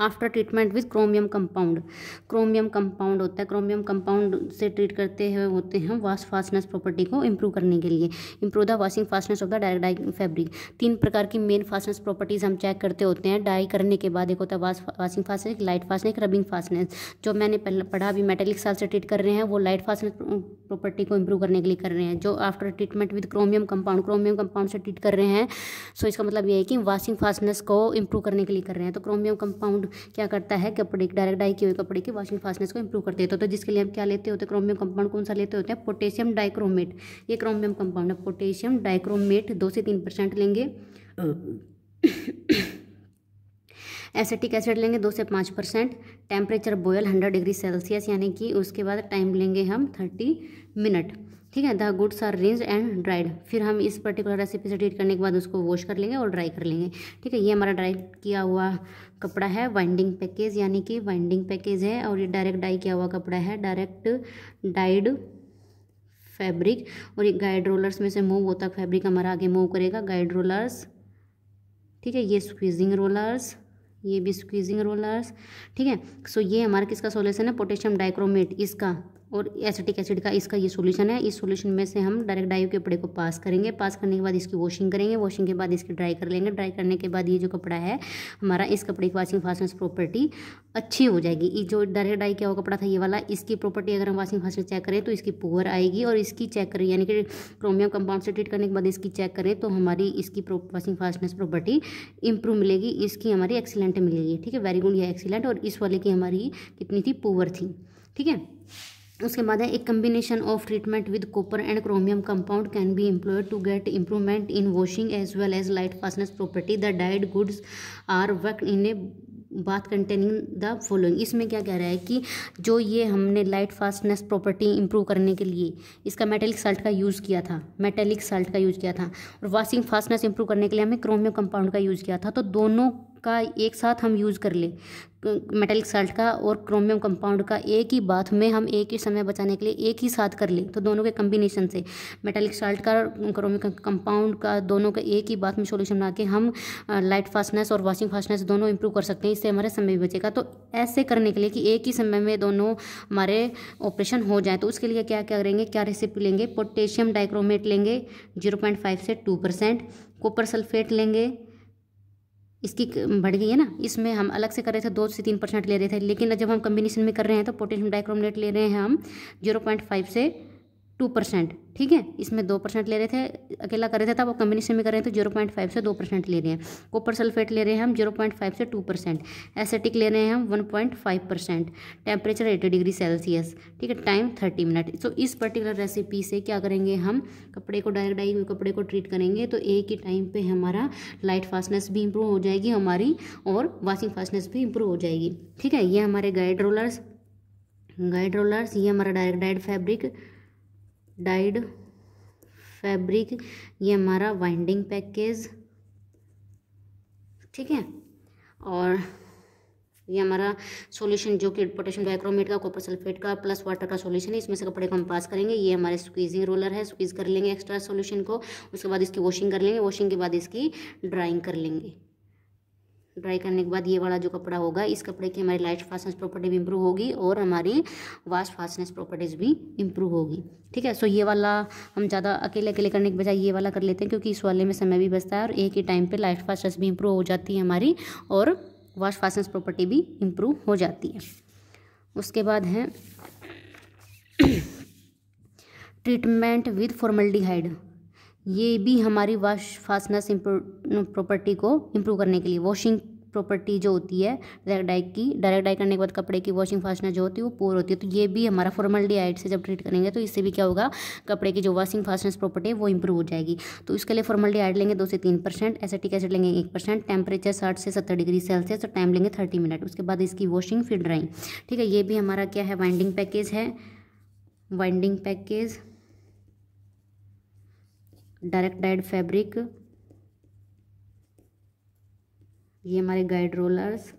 [SPEAKER 1] after treatment with chromium compound chromium compound होता है क्रोमियम कंपाउंड से ट्रीट करते हुए होते हैं वाश फास्टनेस प्रॉपर्टी को इंप्रूव करने के लिए improve the washing fastness of the direct dye fabric तीन प्रकार की मेन फास्टनेस प्रॉपर्टीज़ हम चेक करते होते हैं डाई करने के बाद एक होता है wash washing fastness light fastness rubbing fastness जो मैंने पहले पढ़ा अभी मेटेलिक साल से ट्रीट कर रहे हैं वो लाइट फास्टनेस प्रॉपर्टी को इंप्रूव करने के लिए कर रहे हैं जो after treatment with chromium compound chromium compound से ट्रीट कर रहे हैं सो इसका मतलब ये है कि वाशिंग फास्टनेस को इंप्रूव करने के लिए कर रहे हैं तो क्रोमियम कंपाउंड क्या करता है कपड़े की डायरेक्ट डाई किए हुए कपड़े की वॉशिंग फास्टनेस को इंप्रूव कर देता है तो जिसके लिए हम क्या लेते होते हैं क्रोमियम कंपाउंड कौन सा लेते होते हैं पोटेशियम डाइक्रोमेट ये क्रोमियम कंपाउंड है पोटेशियम डाइक्रोमेट दो से तीन परसेंट लेंगे एसेटिक एसिड लेंगे दो से पाँच percent temperature boil hundred degree Celsius यानी कि उसके बाद टाइम लेंगे हम थर्टी मिनट ठीक है the goods are rinse and dried फिर हम इस पर्टिकुलर रेसिपी से ट्रीट करने के बाद उसको वॉश कर लेंगे और ड्राई कर लेंगे ठीक है ये हमारा ड्राई किया हुआ कपड़ा है वाइंडिंग पैकेज यानी कि वाइंडिंग पैकेज है और ये डायरेक्ट डाई किया हुआ कपड़ा है डायरेक्ट डाइड फैब्रिक और ये गाइड रोलर्स में से मूव होता फैब्रिक हमारा आगे मूव करेगा गाइड रोलर्स ठीक है ये स्क्वीजिंग रोलर्स ये भी स्क्वीजिंग रोलर्स ठीक है सो ये हमारा किसका सोल्यूशन है पोटेशियम डाइक्रोमेट इसका और एसिटिक एसिड का इसका ये सॉल्यूशन है इस सॉल्यूशन में से हम डायरेक्ट डाई के कपड़े को पास करेंगे पास करने के बाद इसकी वॉशिंग करेंगे वॉशिंग के बाद इसकी ड्राई कर लेंगे ड्राई करने के बाद ये जो कपड़ा है हमारा इस कपड़े की वॉशिंग फास्टनेस प्रॉपर्टी अच्छी हो जाएगी ये जो डायरेक्ट डाई किया हुआ कपड़ा था ये वाला इसकी प्रॉपर्टी अगर हम वॉशिंग फास्टनेस चेक करें तो इसकी पुअर आएगी और इसकी चेक करें यानी कि क्रोमियम कंपाउंड से ट्रीट करने के बाद इसकी चेक करें तो हमारी इसकी वॉशिंग फास्टनेस प्रॉपर्टी इंप्रूव मिलेगी इसकी हमारी एक्सीलेंट मिलेगी ठीक है वेरी गुड या एक्सीलेंट और इस वाले की हमारी कितनी थी पुअर थी ठीक है उसके बाद है एक combination of treatment with copper and chromium compound can be employed to get improvement in washing as well as light fastness property the dyed goods are work in a bath containing the following इसमें क्या कह रहा है कि जो ये हमने light fastness property improve करने के लिए इसका मेटेलिक साल्ट का यूज़ किया था मेटेलिक साल्ट का यूज़ किया था और वॉशिंग फास्टनेस इंप्रूव करने के लिए हमें क्रोमियम कंपाउंड का यूज़ किया था तो दोनों का एक साथ हम यूज़ कर ले मेटेलिक साल्ट का और क्रोमियम कंपाउंड का एक ही बाथ में हम एक ही समय बचाने के लिए एक ही साथ कर लें तो दोनों के कम्बिनेशन से मेटालिक साल्ट का क्रोमियम कंपाउंड का दोनों का एक ही बाथ में सोल्यूशन बना के हम लाइट फास्टनेस और वॉशिंग फास्टनेस दोनों इंप्रूव कर सकते हैं इससे हमारा समय भी बचेगा तो ऐसे करने के लिए कि एक ही समय में दोनों हमारे ऑपरेशन हो जाए तो उसके लिए क्या क्या करेंगे क्या रेसिपी लेंगे पोटेशियम डाइक्रोमेट लेंगे जीरो पॉइंट फाइव से टू परसेंट कॉपर सल्फेट लेंगे इसकी बढ़ गई है ना इसमें हम अलग से कर रहे थे दो से तीन परसेंट ले रहे थे लेकिन जब हम कम्बिनेशन में कर रहे हैं तो पोटेशियम डाइक्रोमेट ले रहे हैं हम जीरो पॉइंट फाइव से टू परसेंट ठीक है इसमें दो परसेंट ले रहे थे अकेला कर रहे थे तब वो कम्बिनेशन में कर रहे हैं तो जीरो पॉइंट फाइव से दो परसेंट ले रहे हैं कॉपर सल्फेट ले रहे हैं हम जीरो पॉइंट फाइव से टू परसेंट एसेटिक ले रहे हैं हम one point five percent temperature eighty degree Celsius ठीक है टाइम थर्टी मिनट सो इस पर्टिकुलर रेसिपी से क्या करेंगे हम कपड़े को डायरेक्ट डाई कपड़े को ट्रीट करेंगे तो एक ही टाइम पर हमारा लाइट फास्टनेस भी इंप्रूव हो जाएगी हमारी और वॉशिंग फास्टनेस भी इंप्रूव हो जाएगी ठीक है ये हमारे गाइड रोलर्स गाइड रोलर्स ये हमारा direct dyed fabric dyed fabric ये हमारा वाइंडिंग पैकेज ठीक है और ये हमारा सॉल्यूशन जो कि पोटेशियम डाइक्रोमेट का कॉपर सल्फेट का प्लस वाटर का सॉल्यूशन है इसमें से कपड़े को हम पास करेंगे ये हमारे स्क्वीजिंग रोलर है स्क्वीज कर लेंगे एक्स्ट्रा सॉल्यूशन को उसके बाद इसकी वॉशिंग कर लेंगे वॉशिंग के बाद इसकी ड्राइंग कर लेंगे ड्राई करने के बाद ये वाला जो कपड़ा होगा इस कपड़े की हमारी लाइट फास्टनेस प्रॉपर्टी भी इम्प्रूव होगी और हमारी वाश फास्टनेस प्रॉपर्टीज़ भी इंप्रूव होगी ठीक है सो ये वाला हम ज़्यादा अकेले अकेले करने के बजाय ये वाला कर लेते हैं क्योंकि इस वाले में समय भी बचता है और एक ही टाइम पर लाइट फास्टनेस भी इंप्रूव हो जाती है हमारी और वाश फास्टनेस प्रॉपर्टी भी इंप्रूव हो जाती है उसके बाद है ट्रीटमेंट विद फॉर्मल्डिहाइड ये भी हमारी वॉश फास्टनेस प्रॉपर्टी को इम्प्रूव करने के लिए वॉशिंग प्रॉपर्टी जो होती है डायरेक्ट डाई की डायरेक्ट डाई करने के बाद कपड़े की वॉशिंग फास्टनेस जो होती है वो पोर होती है तो ये भी हमारा फॉर्मल डिहाइड से जब ट्रीट करेंगे तो इससे भी क्या होगा कपड़े की जो वॉशिंग फास्टनेस प्रॉपर्टी है वो इंप्रूव हो जाएगी तो इसके लिए फॉर्मल डिहाइड लेंगे दो से तीन परसेंट एसेटिक एसिड लेंगे एक परसेंट टेम्परेचर साठ से सत्तर डिग्री सेल्सियस और टाइम लेंगे थर्टी मिनट उसके बाद इसकी वॉशिंग फिर ड्राइंग ठीक है ये भी हमारा क्या है वाइंडिंग पैकेज है winding package direct dyed fabric ये हमारे गाइड रोलर्स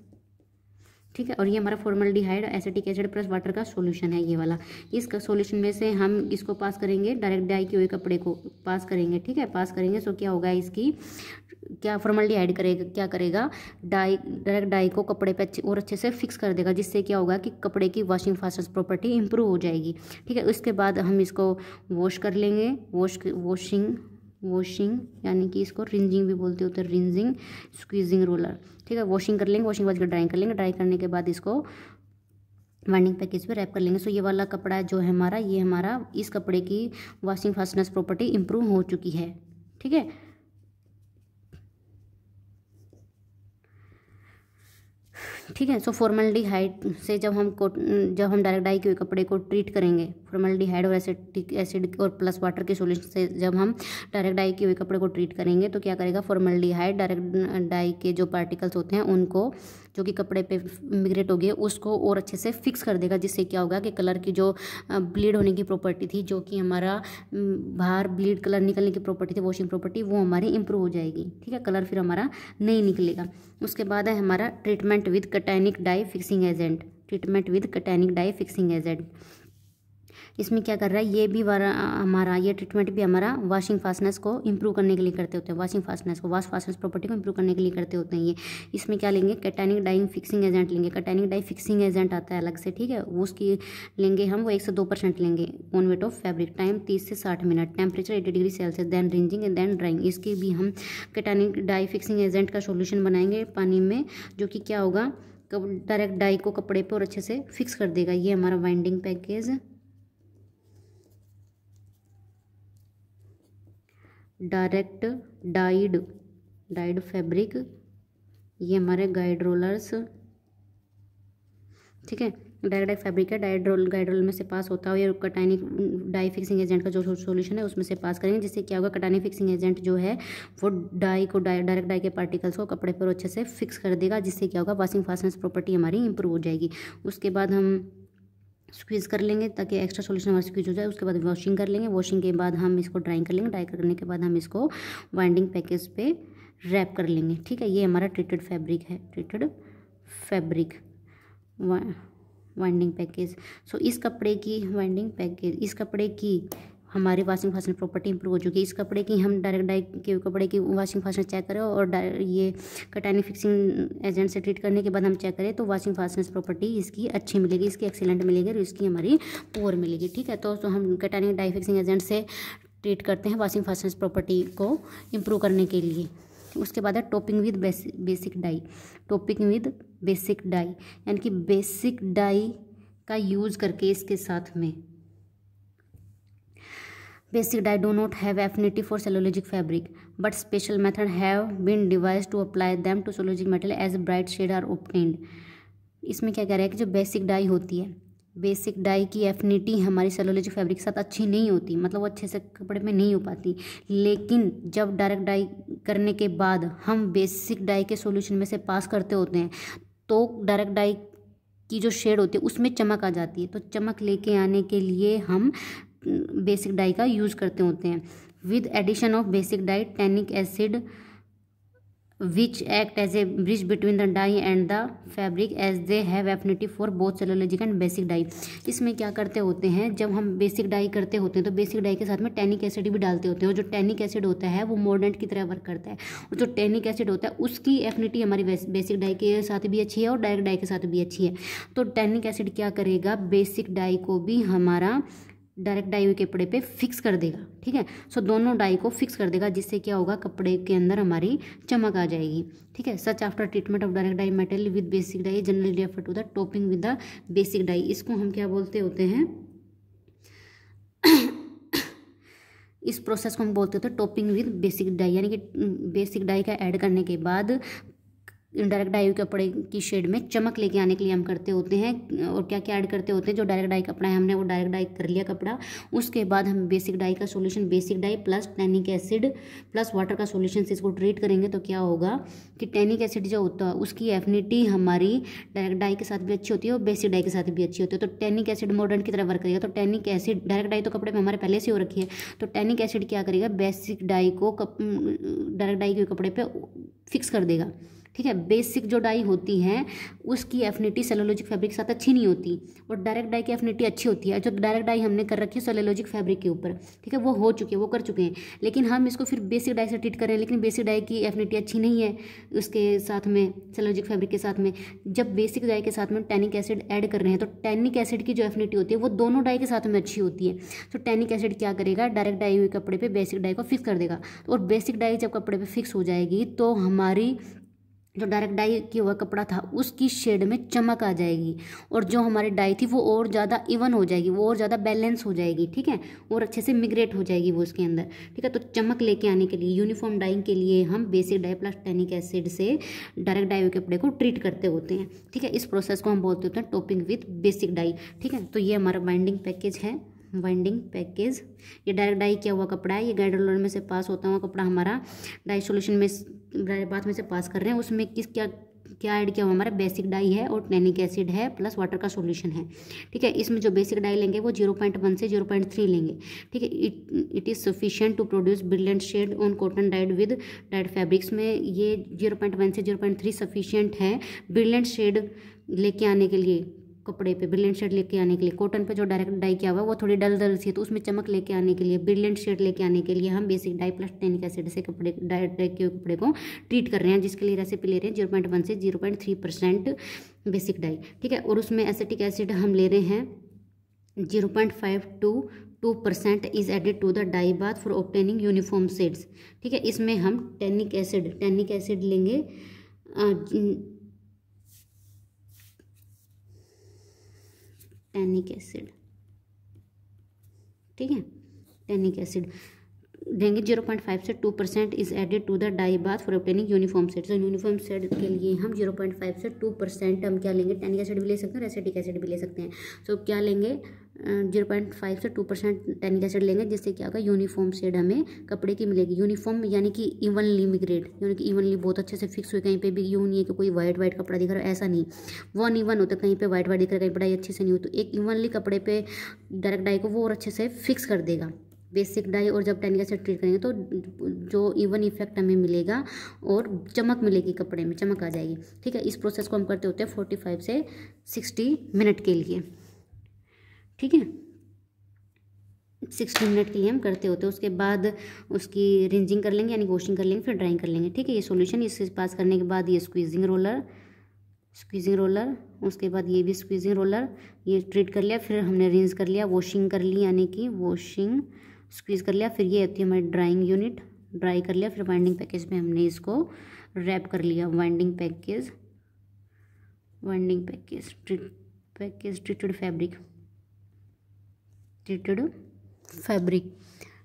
[SPEAKER 1] ठीक है और ये हमारा formaldehyde acetic acid plus water का सॉल्यूशन है ये वाला इस सॉल्यूशन में से हम इसको पास करेंगे डायरेक्ट डाई के हुए कपड़े को पास करेंगे ठीक है पास करेंगे सो क्या होगा इसकी क्या फॉर्मेलिटी ऐड करेगा क्या करेगा डाई डायरेक्ट डाई को कपड़े पे अच्छे और अच्छे से फिक्स कर देगा जिससे क्या होगा कि कपड़े की वॉशिंग फास्टनेस प्रॉपर्टी इंप्रूव हो जाएगी ठीक है उसके बाद हम इसको वॉश कर लेंगे वॉश वॉशिंग वॉशिंग यानी कि इसको रिंजिंग भी बोलते होते हैं रिंजिंग स्क्वीजिंग रोलर ठीक है वॉशिंग कर लेंगे वॉशिंग के बाद ड्राइंग कर लेंगे ड्राई करने के बाद इसको वाइंडिंग पैकेज पे रैप कर लेंगे सो ये वाला कपड़ा जो है हमारा ये हमारा इस कपड़े की वॉशिंग फास्टनेस प्रॉपर्टी इंप्रूव हो चुकी है ठीक है ठीक है सो फॉर्मल से जब हम को जब हम डायरेक्ट डाई के कपड़े को ट्रीट करेंगे हाइड और एसिडिक एसिड और प्लस वाटर के सोल्यूशन से जब हम डायरेक्ट डाई के हुए कपड़े को ट्रीट करेंगे तो क्या करेगा फॉर्मल डायरेक्ट डाई के जो पार्टिकल्स होते हैं उनको जो कि कपड़े पे मिग्रेट हो गए उसको और अच्छे से फिक्स कर देगा जिससे क्या होगा कि कलर की जो ब्लीड होने की प्रॉपर्टी थी जो कि हमारा बाहर ब्लीड कलर निकलने की प्रॉपर्टी थी वॉशिंग प्रॉपर्टी वो हमारी इंप्रूव हो जाएगी ठीक है कलर फिर हमारा नहीं निकलेगा उसके बाद है हमारा treatment with cationic dye fixing agent treatment with cationic dye fixing agent इसमें क्या कर रहा है ये भी हमारा ये ट्रीटमेंट भी हमारा वाशिंग फास्टनेस को इंप्रूव करने के लिए करते होते हैं वाशिंग फास्टनेस को वाश फास्टनेस प्रॉपर्टी को इंप्रूव करने के लिए करते होते हैं ये इसमें क्या लेंगे कैटैनिक डाइंग फिक्सिंग एजेंट लेंगे कैटैनिक डाई फिक्सिंग एजेंट आता है अलग से ठीक है उसकी लेंगे हम वो एक से दो परसेंट लेंगे on weight of fabric time तीस से साठ minute temperature eighty degree Celsius then rinsing and then drying इसकी भी हम कैटैनिक डाई फिक्सिंग एजेंट का सोल्यूशन बनाएंगे पानी में जो कि क्या होगा डायरेक्ट डाई को कपड़े पर और अच्छे से फिक्स कर देगा ये हमारा winding package direct dyed dyed fabric ये हमारे गाइड रोलर्स ठीक है डायरेक्ट फैब्रिक है डाइड रोल गाइड रोल में से पास होता और कटाइनिक डाई फिक्सिंग एजेंट का जो सॉल्यूशन है उसमें से पास करेंगे जिससे क्या होगा कटाइनिक फिक्सिंग एजेंट जो है वो डाई को डायरेक्ट डाई के पार्टिकल्स को कपड़े पर अच्छे से फिक्स कर देगा जिससे क्या होगा वाशिंग फास्टनेस प्रॉपर्टी हमारी इंप्रूव हो जाएगी उसके बाद हम स्क्वीज़ कर लेंगे ताकि एक्स्ट्रा सॉल्यूशन हमारा स्क्वीज हो जाए उसके बाद वॉशिंग कर लेंगे वॉशिंग के बाद हम इसको ड्राइंग कर लेंगे ड्राई करने के बाद हम इसको वाइंडिंग पैकेज पे रैप कर लेंगे ठीक है ये हमारा ट्रीटेड फैब्रिक है treated fabric winding package so इस कपड़े की वाइंडिंग पैकेज इस कपड़े की हमारी वाशिंग फैशन प्रॉपर्टी इंप्रूव हो चुकी है इस कपड़े की हम डायरेक्ट डाई के कपड़े की वाशिंग फैशन चेक करें और ये कटानी फिक्सिंग एजेंट से ट्रीट करने के बाद हम चेक करें तो वाशिंग फास्टनेस प्रॉपर्टी इसकी अच्छी मिलेगी इसकी एक्सीलेंट मिलेगी और इसकी हमारी पोअर मिलेगी ठीक है तो, तो हम कटानी डाई फिक्सिंग एजेंट से ट्रीट करते हैं वाशिंग फास्टनेस प्रॉपर्टी को इम्प्रूव करने के लिए उसके बाद है topping with basic dye topping with basic dye यानी कि बेसिक डाई का यूज़ करके इसके साथ में basic dye do not have affinity for cellulosic fabric but special methods have been devised to apply them to cellulosic metal as bright shade are obtained इसमें क्या कह रहा है कि जो बेसिक डाई होती है बेसिक डाई की एफिनिटी हमारी सेलोलॉजिक फैब्रिक के साथ अच्छी नहीं होती मतलब वो अच्छे से कपड़े में नहीं हो पाती लेकिन जब डायरेक्ट डाई करने के बाद हम बेसिक डाई के सोल्यूशन में से पास करते होते हैं तो डायरेक्ट डाई की जो शेड होती है उसमें चमक आ जाती है तो चमक लेके आने के लिए हम बेसिक डाई का यूज करते होते हैं with addition of basic dye tannic acid which act as a bridge between the dye and the fabric as they have affinity for both cellulosic and basic dye इसमें क्या करते होते हैं जब हम बेसिक डाई करते होते हैं तो बेसिक डाई के साथ में टैनिक एसिड भी डालते होते हैं और जो टैनिक एसिड होता है वो मॉडेंट की तरह वर्क करता है और जो टैनिक एसिड होता है उसकी एफिनिटी हमारी बेसिक डाई के साथ भी अच्छी है और डायरेक्ट डाई के साथ भी अच्छी है तो टैनिक एसिड क्या करेगा बेसिक डाई को भी हमारा डायरेक्ट डाई हुए कपड़े पे फिक्स कर देगा ठीक है सो दोनों डाई को फिक्स कर देगा जिससे क्या होगा कपड़े के अंदर हमारी चमक आ जाएगी ठीक है such after treatment of direct dye material with basic dye generally refer to the topping with the basic dye इसको हम क्या बोलते होते हैं इस प्रोसेस को हम बोलते थे टॉपिंग विद बेसिक डाई यानी कि बेसिक डाई का ऐड करने के बाद डायरेक्ट डाई के कपड़े की शेड में चमक लेके आने के लिए हम करते होते हैं और क्या क्या ऐड करते होते हैं जो डायरेक्ट डाई कपड़ा है हमने वो डायरेक्ट डाई कर लिया कपड़ा उसके बाद हम बेसिक डाई का solution basic dye plus tannic acid plus water का सोल्यूशन से इसको ट्रीट करेंगे तो क्या होगा कि टैनिक एसिड जो होता है उसकी एफिनिटी हमारी डायरेक्ट डाई के साथ भी अच्छी होती है और बेसिक डाई के साथ भी अच्छी होती है तो टैनिक एसिड मॉडर्न की तरह वर्क करेगा तो टैनिक एसिड डायरेक्ट डाई तो कपड़े में हमारे पहले से हो रखी है तो टैनिक एसिड क्या करेगा बेसिक डाई को डायरेक्ट डाई के कपड़े पर फिक्स कर देगा ठीक है बेसिक जो डाई होती है उसकी एफिनिटी सेलोलॉजिक फैब्रिक के साथ अच्छी नहीं होती और डायरेक्ट डाई की एफिनिटी अच्छी होती है जो डायरेक्ट डाई हमने कर रखी है सेलोलॉजिक फैब्रिक के ऊपर ठीक है वो हो चुके हैं वो कर चुके हैं लेकिन हम इसको फिर बेसिक डाई से ट्रीट कर रहे हैं लेकिन बेसिक डाई की एफिनिटी अच्छी नहीं है उसके साथ में सेलोलॉजिक फैब्रिक के साथ में जब बेसिक डाई के साथ में टैनिक एसिड ऐड कर रहे हैं तो टैनिक एसिड की जो एफिनिटी होती है वो दोनों डाई के साथ में अच्छी होती है तो टैनिक एसिड क्या करेगा डायरेक्ट डाई हुए कपड़े पर बेसिक डाई को फिक्स कर देगा और बेसिक डाई जब कपड़े पर फिक्स हो जाएगी तो हमारी जो डायरेक्ट डाई किया हुआ कपड़ा था उसकी शेड में चमक आ जाएगी और जो हमारी डाई थी वो और ज़्यादा इवन हो जाएगी वो और ज़्यादा बैलेंस हो जाएगी ठीक है और अच्छे से मिग्रेट हो जाएगी वो उसके अंदर ठीक है तो चमक लेके आने के लिए यूनिफॉर्म डाइंग के लिए हम basic dye plus tannic acid से डायरेक्ट डाई हुए कपड़े को ट्रीट करते होते हैं ठीक है इस प्रोसेस को हम बोलते होते हैं टॉपिंग विथ बेसिक डाई ठीक है तो ये हमारा बाइंडिंग पैकेज है वाइंडिंग पैकेज ये डायरेक्ट डाई किया हुआ कपड़ा है ये गाइडोलोर में से पास होता हुआ कपड़ा हमारा डाई सोल्यूशन में ड्राई बाथ में से पास कर रहे हैं उसमें किस क्या क्या ऐड किया हुआ हमारा बेसिक डाई है और टैनिक एसिड है प्लस वाटर का सॉल्यूशन है ठीक है इसमें जो बेसिक डाई लेंगे वो जीरो पॉइंट वन से जीरो पॉइंट थ्री लेंगे ठीक है it it is sufficient to produce brilliant shade on cotton dyed with dyed fabrics में ये जीरो पॉइंट वन से जीरो पॉइंट थ्री सफिशियंट है ब्रिलियंट शेड लेके आने के लिए कपड़े पे ब्रिलियंट शेड लेके आने के लिए कॉटन पे जो डायरेक्ट डाई किया हुआ है वो थोड़ी डल डल सी है तो उसमें चमक लेके आने के लिए ब्रिलियंट शेड लेके आने के लिए हम basic dye plus tannic acid से कपड़े डाई किए के कपड़े को ट्रीट कर रहे हैं जिसके लिए रेसिपी ले रहे हैं जीरो पॉइंट वन से zero point three percent basic dye ठीक है और उसमें एसिटिक एसिड हम ले रहे हैं zero point five to two percent is added to the dye bath for obtaining uniform shades ठीक है इसमें हम टेनिक एसिड टेनिक एसिड लेंगे टेनिक एसिड ठीक है टैनिक एसिड देंगे जीरो पॉइंट फाइव से two percent is added to the dye bath for obtaining uniform set तो यूनिफॉर्म सेट के लिए हम जीरो पॉइंट फाइव से टू परसेंट हम क्या लेंगे टेनिक एसिड भी ले सकते हैं और एसिटिक एसिड भी ले सकते हैं सो so, क्या लेंगे जीरो पॉइंट फाइव से टू परसेंट टेनिक एसिड लेंगे जिससे क्या होगा यूनिफॉर्म सेड हमें कपड़े की मिलेगी यूनिफॉर्म यानी कि इवनली मिग्रेड यानी कि इवनली बहुत अच्छे से फिक्स हुए कहीं पे भी यू नहीं है कि कोई वाइट वाइट कपड़ा दिख रहा है ऐसा नहीं वन इवन होता कहीं पे वाइट वाइट दिख रहा है कहीं पढ़ाई अच्छे से नहीं हो तो एक इवनली कपड़े पे डायरेक्ट डाई को वो और अच्छे से फिक्स कर देगा बेसिक डाई और जब टैनिका से ट्रीट करेंगे तो जो इवन इफेक्ट हमें मिलेगा और चमक मिलेगी कपड़े में चमक आ जाएगी ठीक है इस प्रोसेस को हम करते होते हैं फोर्टी फाइव से सिक्सटी मिनट के लिए ठीक है सिक्सटी मिनट के लिए हम करते होते हैं उसके बाद उसकी रिंजिंग कर लेंगे यानी वॉशिंग कर लेंगे फिर ड्राइंग कर लेंगे ठीक है ये सोल्यूशन इससे पास करने के बाद ये स्क्वीजिंग रोलर स्क्वीजिंग रोलर उसके बाद ये भी स्क्वीजिंग रोलर ये ट्रीट कर लिया फिर हमने रिंज कर लिया वॉशिंग कर ली यानी कि वॉशिंग स्क्वीज़ कर लिया फिर ये होती है हमारी ड्राइंग यूनिट ड्राई कर लिया फिर वाइंडिंग पैकेज में हमने इसको रैप कर लिया winding package winding package package treated fabric treated fabric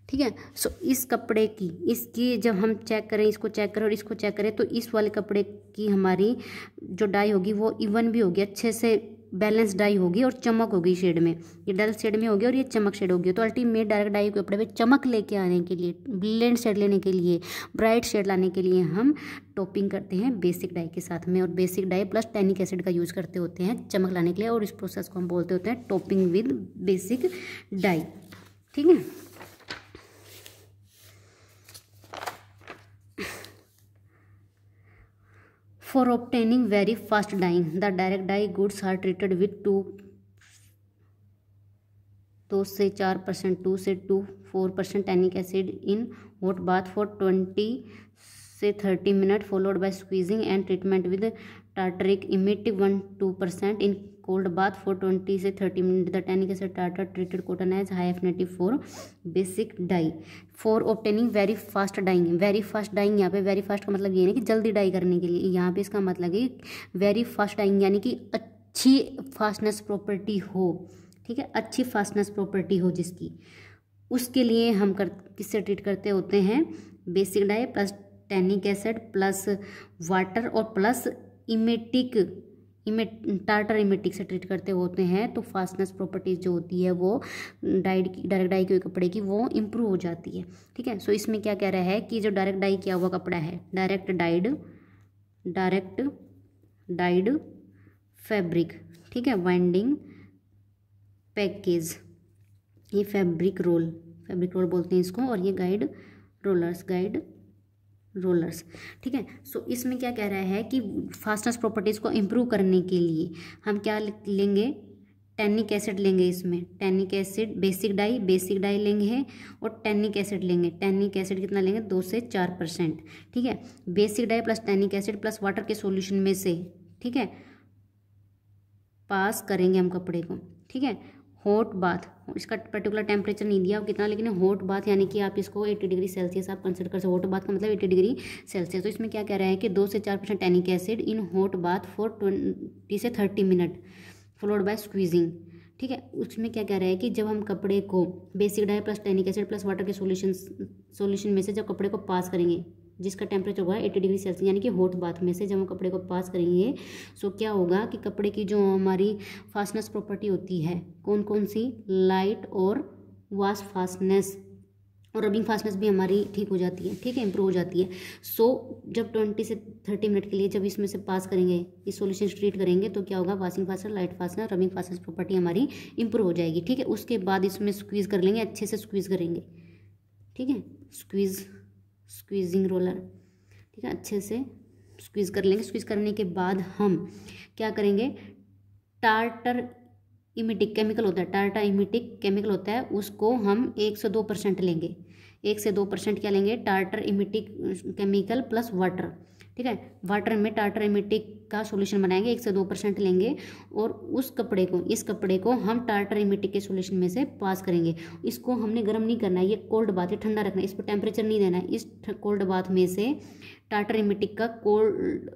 [SPEAKER 1] ठीक है सो इस कपड़े की इसकी जब हम चेक करें इसको चेक करें और इसको चेक करें तो इस वाले कपड़े की हमारी जो डाई होगी वो इवन भी होगी अच्छे से बैलेंस डाई होगी और चमक होगी शेड में ये डल शेड में होगी और ये चमक शेड होगी तो अल्टीमेट डायरेक्ट डाई के कपड़े पे चमक लेके आने के लिए ब्लेंड शेड लेने के लिए ब्राइट शेड लाने के लिए हम टॉपिंग करते हैं बेसिक डाई के साथ में और basic dye plus tannic acid का यूज़ करते होते हैं चमक लाने के लिए और इस प्रोसेस को हम बोलते होते हैं टॉपिंग विद बेसिक डाई ठीक है for obtaining very fast dyeing the direct dye goods are treated with two दो से चार परसेंट टू से to four percent tannic acid in vote bath for twenty से thirty minute followed by squeezing and treatment with tartaric emetic one two percent in cold bath for twenty से thirty minute the tannic acid टाटा treated cotton has high affinity for basic dye for obtaining very fast dyeing very fast dyeing यहाँ पे very fast का मतलब ये है कि जल्दी डाई करने के लिए यहाँ पे इसका मतलब है वेरी फास्ट डाइंग यानी कि अच्छी फास्टनेस प्रॉपर्टी हो ठीक है अच्छी फास्टनेस प्रॉपर्टी हो जिसकी उसके लिए हम कर किससे ट्रीट करते होते हैं basic dye plus tannic acid plus water और plus emetic emetic tartar emetic से ट्रीट करते होते हैं तो फास्टनेस प्रॉपर्टीज़ जो होती है वो डाइड की डायरेक्ट डाई के कपड़े की वो इम्प्रूव हो जाती है ठीक है सो इसमें क्या कह रहा है कि जो डायरेक्ट डाई किया हुआ कपड़ा है direct dyed direct dyed fabric ठीक है वाइंडिंग पैकेज ये फैब्रिक रोल फैब्रिक रोल बोलते हैं इसको और ये गाइड रोलर्स गाइड रोलर्स ठीक है सो इसमें क्या कह रहा है कि फास्टनेस प्रॉपर्टीज़ को इम्प्रूव करने के लिए हम क्या लेंगे टेनिक एसिड लेंगे इसमें tannic acid basic dye basic dye लेंगे और टेनिक एसिड लेंगे टेनिक एसिड कितना लेंगे दो से चार परसेंट ठीक है basic dye plus tannic acid plus water के सॉल्यूशन में से ठीक है पास करेंगे हम कपड़े को ठीक है हॉट बाथ इसका पर्टिकुलर टेम्परेचर नहीं दिया कितना लेकिन हॉट बात यानी कि आप इसको 80 डिग्री सेल्सियस आप कंसिडर कर सकते हॉट बात का मतलब 80 डिग्री सेल्सियस तो इसमें क्या कह रहा है कि दो से चार percent tannic acid in hot bath for twenty से thirty minute followed by squeezing ठीक है उसमें क्या कह रहा है कि जब हम कपड़े को basic dye plus tannic acid plus water के सोल्यूशन सोल्यूशन में से जब कपड़े को पास करेंगे जिसका टेम्परेचर होगा एटी डिग्री सेल्सियस यानी कि हॉट बाथ में से जब हम कपड़े को पास करेंगे सो क्या होगा कि कपड़े की जो हमारी फास्टनेस प्रॉपर्टी होती है कौन कौन सी लाइट और वाश फास्टनेस और रबिंग फास्टनेस भी हमारी ठीक हो जाती है ठीक है इंप्रूव हो जाती है सो so, जब ट्वेंटी से थर्टी मिनट के लिए जब इसमें से पास करेंगे इस सॉल्यूशन ट्रीट करेंगे तो क्या होगा washing fastness light fastness rubbing fastness property हमारी इंप्रूव हो जाएगी ठीक है उसके बाद इसमें स्क्वीज़ कर लेंगे अच्छे से स्क्वीज़ करेंगे ठीक है स्क्वीज़ स्क्वीजिंग रोलर ठीक है अच्छे से स्क्वीज़ कर लेंगे स्क्वीज़ करने के बाद हम क्या करेंगे टार्टर इमिटिक केमिकल होता है टार्टा इमिटिक केमिकल होता है उसको हम एक से दो परसेंट लेंगे एक से दो परसेंट क्या लेंगे tartar emetic chemical plus water ठीक है वाटर में टाटरेमेटिक का सोल्यूशन बनाएंगे एक से दो परसेंट लेंगे और उस कपड़े को इस कपड़े को हम टाटरेमेटिक के सोल्यूशन में से पास करेंगे इसको हमने गर्म नहीं करना है ये कोल्ड बात है ठंडा रखना है इस पर टेम्परेचर नहीं देना है इस कोल्ड बाथ में से टाटरेमेटिक का कोल्ड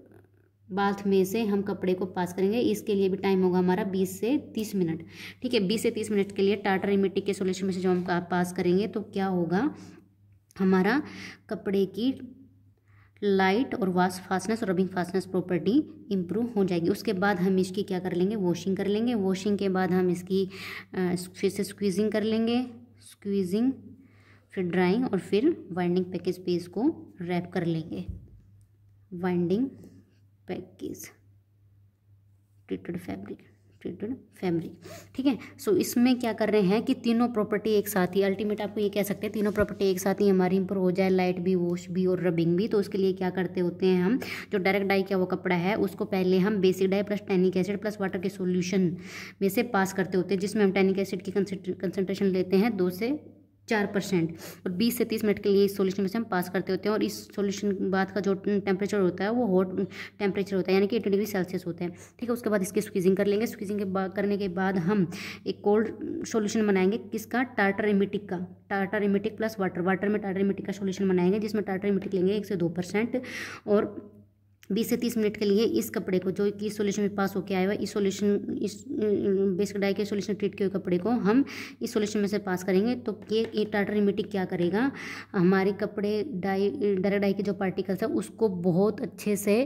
[SPEAKER 1] बाथ में से हम कपड़े को पास करेंगे इसके लिए भी टाइम होगा हमारा 20 से 30 मिनट ठीक है 20 से 30 मिनट के लिए टाटर मिट्टी के सोल्यूशन में से जो हम पास करेंगे तो क्या होगा हमारा कपड़े की लाइट और वाश फास्टनेस और रबिंग फास्टनेस प्रॉपर्टी इम्प्रूव हो जाएगी उसके बाद हम इसकी क्या कर लेंगे वॉशिंग कर लेंगे वॉशिंग के बाद हम इसकी फिर से स्क्वीजिंग कर लेंगे स्क्वीजिंग फिर ड्राइंग और फिर वाइंडिंग पैकेज पे इसको रैप कर लेंगे वाइंडिंग पैकेज ट्रीटेड फैब्रिक ट्विटेड फैमिली ठीक है सो इसमें क्या कर रहे हैं कि तीनों प्रॉपर्टी एक साथ ही अल्टीमेट आपको ये कह सकते हैं तीनों प्रॉपर्टी एक साथ ही हमारी इंप्रूव हो जाए लाइट भी वॉश भी और रबिंग भी तो उसके लिए क्या करते होते हैं हम जो डायरेक्ट डाई का वो कपड़ा है उसको पहले हम basic dye plus tannic acid plus water के सोल्यूशन में से पास करते होते हैं जिसमें हम टैनिक एसिड की कंसेंट्रेशन लेते हैं दो से चार परसेंट और बीस से तीस मिनट के लिए इस सॉल्यूशन में से हम पास करते होते हैं और इस सॉल्यूशन बाद का जो टेम्परेचर होता है वो हॉट टेम्परेचर होता है यानी कि एटी डिग्री सेल्सियस होता है ठीक है उसके बाद इसकी स्क्वीजिंग कर लेंगे स्क्वीजिंग के करने के बाद हम एक कोल्ड सोल्यूशन बनाएंगे किसका टाटर इमिटिक का tartar emetic plus water water में टाटर इमिटिक का सोल्यूशन बनाएंगे जिसमें टाटर इमिटिक लेंगे एक से दो परसेंट और बीस से तीस मिनट के लिए इस कपड़े को जो कि सोल्यूशन में पास होकर आया हुआ इस सोल्यूशन इस बेस डाई के सोल्यूशन ट्रीट किए हुए कपड़े को हम इस सोल्यूशन में से पास करेंगे तो ये टाटा रिमेटिक क्या करेगा हमारे कपड़े डाई डायरेक्ट डाई के जो पार्टिकल्स है उसको बहुत अच्छे से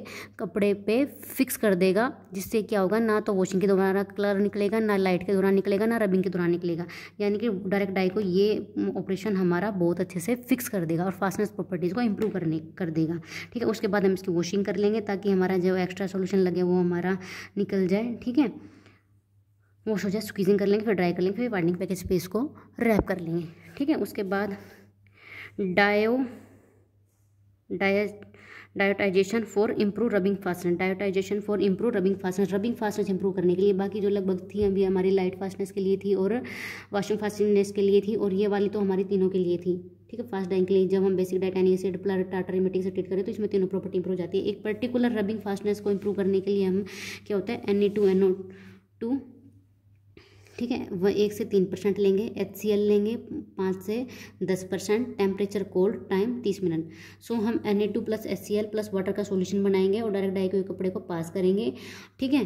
[SPEAKER 1] कपड़े पे फिक्स कर देगा जिससे क्या होगा ना तो वॉशिंग के दौरान कलर निकलेगा ना लाइट के दौरान निकलेगा ना रबिंग के दौरान निकलेगा यानी कि डायरेक्ट डाई को ये ऑपरेशन हमारा बहुत अच्छे से फिक्स कर देगा और फास्टनेस प्रॉपर्टीज़ को इम्प्रूव करने कर देगा ठीक है उसके बाद हम इसकी वॉशिंग कर लेंगे देंगे ताकि हमारा जो एक्स्ट्रा सोल्यूशन लगे वो हमारा निकल जाए ठीक है वो हो जाए स्क्वीजिंग कर लेंगे फिर ड्राई कर लेंगे फिर वाइटनिंग पैकेज पे इसको रैप कर लेंगे ठीक है उसके बाद डायो डाय diazotization for improve rubbing fastness diazotization for improve rubbing fastness rubbing fastness improve करने के लिए बाकी जो लगभग थी अभी हमारी लाइट फास्टनेस के लिए थी और वॉशिंग फास्टनेस के लिए थी और ये वाली तो हमारी तीनों के लिए थी ठीक है फास्ट डाइंग के लिए जब हम basic dye tannic acid plus tartar emetic से ट्रीट करें तो इसमें तीनों प्रॉपर्टी इंप्रूव जाती है एक पर्टिकुलर रबिंग फास्टनेस को इंप्रूव करने के लिए हम क्या होता है N E two N O two ठीक है वह एक से तीन परसेंट लेंगे एच लेंगे पाँच से दस परसेंट टेम्परेचर कोल्ड टाइम तीस मिनट सो हम N A two plus H C L plus water का सोल्यूशन बनाएंगे और डायरेक्ट डाई के कपड़े को पास करेंगे ठीक है